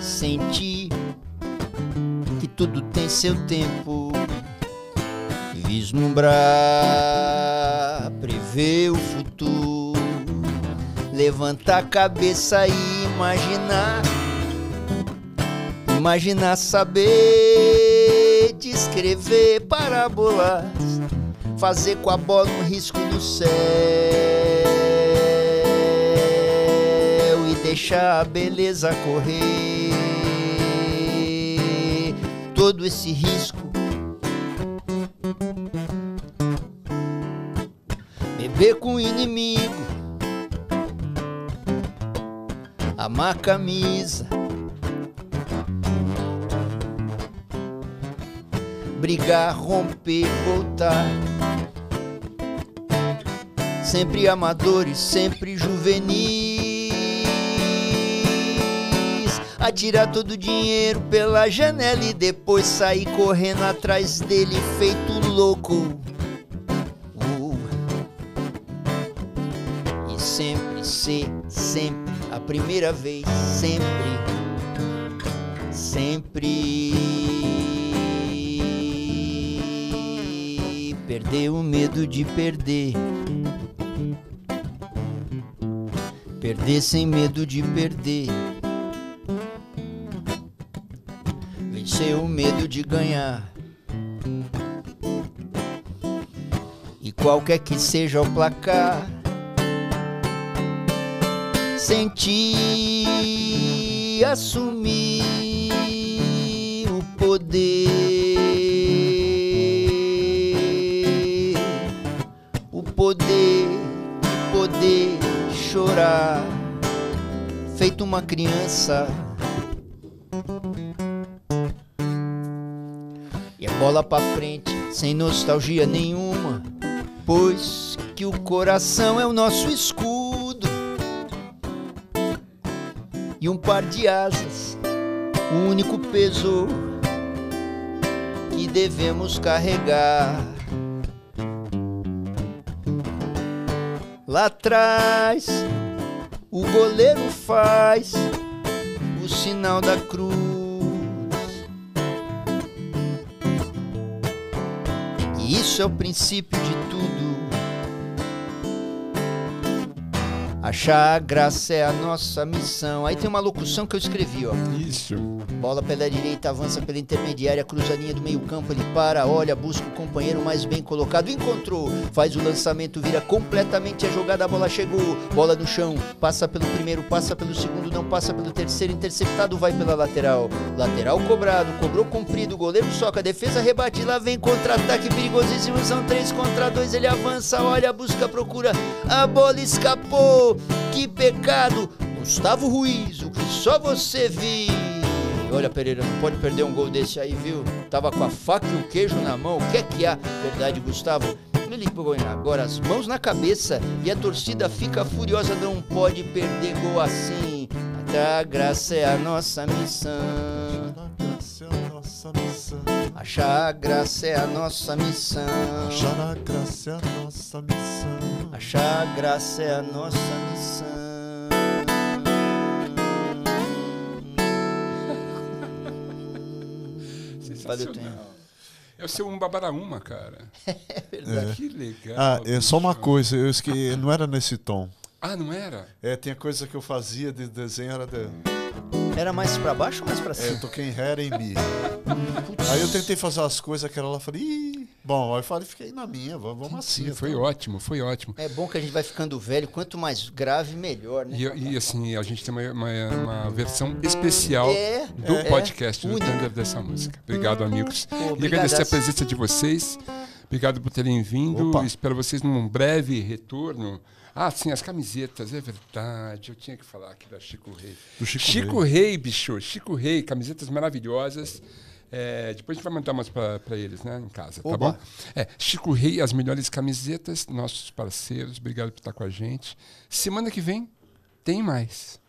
sentir que tudo tem seu tempo, vislumbrar, prever o futuro, levantar a cabeça e imaginar, imaginar saber escrever parábolas, fazer com a bola um risco no céu e deixar a beleza correr. Todo esse risco. Beber com o inimigo, amar camisa brigar, romper, voltar. Sempre amadores, sempre juvenis. Atirar todo o dinheiro pela janela e depois sair correndo atrás dele, feito louco. Uh. E sempre ser, sempre, a primeira vez, sempre, sempre. Perder o medo de perder. Perder sem medo de perder. Vencer o medo de ganhar. E qualquer que seja o placar, sentir, assumir o poder poder de poder chorar, feito uma criança. E a bola pra frente, sem nostalgia nenhuma, pois que o coração é o nosso escudo e um par de asas, o único peso que devemos carregar. Lá atrás, o goleiro faz o sinal da cruz. E isso é o princípio de Achar graça é a nossa missão. Aí tem uma locução que eu escrevi, ó. Isso. Bola pela direita, avança pela intermediária, cruza a linha do meio-campo, ele para, olha, busca o companheiro mais bem colocado, encontrou, faz o lançamento, vira completamente a jogada, a bola chegou, bola no chão, passa pelo primeiro, passa pelo segundo, não passa pelo terceiro, interceptado, vai pela lateral. Lateral cobrado, cobrou comprido, goleiro soca, defesa rebate, lá vem contra-ataque perigosíssimo, são três contra dois, ele avança, olha, busca, procura, a bola escapou, que pecado, Gustavo Ruiz, o que só você viu. Olha, Pereira, não pode perder um gol desse aí, viu? Tava com a faca e o queijo na mão, o que é que há? Verdade, Gustavo. Ele põe agora as mãos na cabeça e a torcida fica furiosa, não pode perder gol assim. A tá, graça é a nossa missão nossa missão. Achar a graça é a nossa missão. Achar a graça é a nossa missão. Achar a graça é a nossa missão. Valeu, tempo. É o seu Umbabaraúma, cara. é verdade. É. Que legal. Ah, é só uma coisa, eu esqueci, não era nesse tom. Ah, não era? É, tinha coisa que eu fazia de desenho, era de... Era mais pra baixo ou mais pra é, cima? eu toquei em Hair e mi. aí eu tentei fazer as coisas que ela lá, falei, Ih! bom, aí eu falei, fiquei na minha, vamos, assim. Sim, foi então. ótimo, foi ótimo. É bom que a gente vai ficando velho, quanto mais grave, melhor, né? E, e assim, a gente tem uma, uma, uma versão especial É, do é. podcast do Única. Thunder dessa música. Obrigado, hum, amigos. E obrigadaço. agradecer a presença de vocês. Obrigado por terem vindo. Opa. Espero vocês num breve retorno ah, sim, as camisetas, é verdade. Eu tinha que falar aqui da Chico Rei. Do Chico, Chico Rei. Rei, bicho. Chico Rei, camisetas maravilhosas. É, depois a gente vai mandar umas para eles, né, em casa, tá Oba. tá bom? É, Chico Rei, as melhores camisetas, nossos parceiros, obrigado por estar com a gente. Semana que vem tem mais.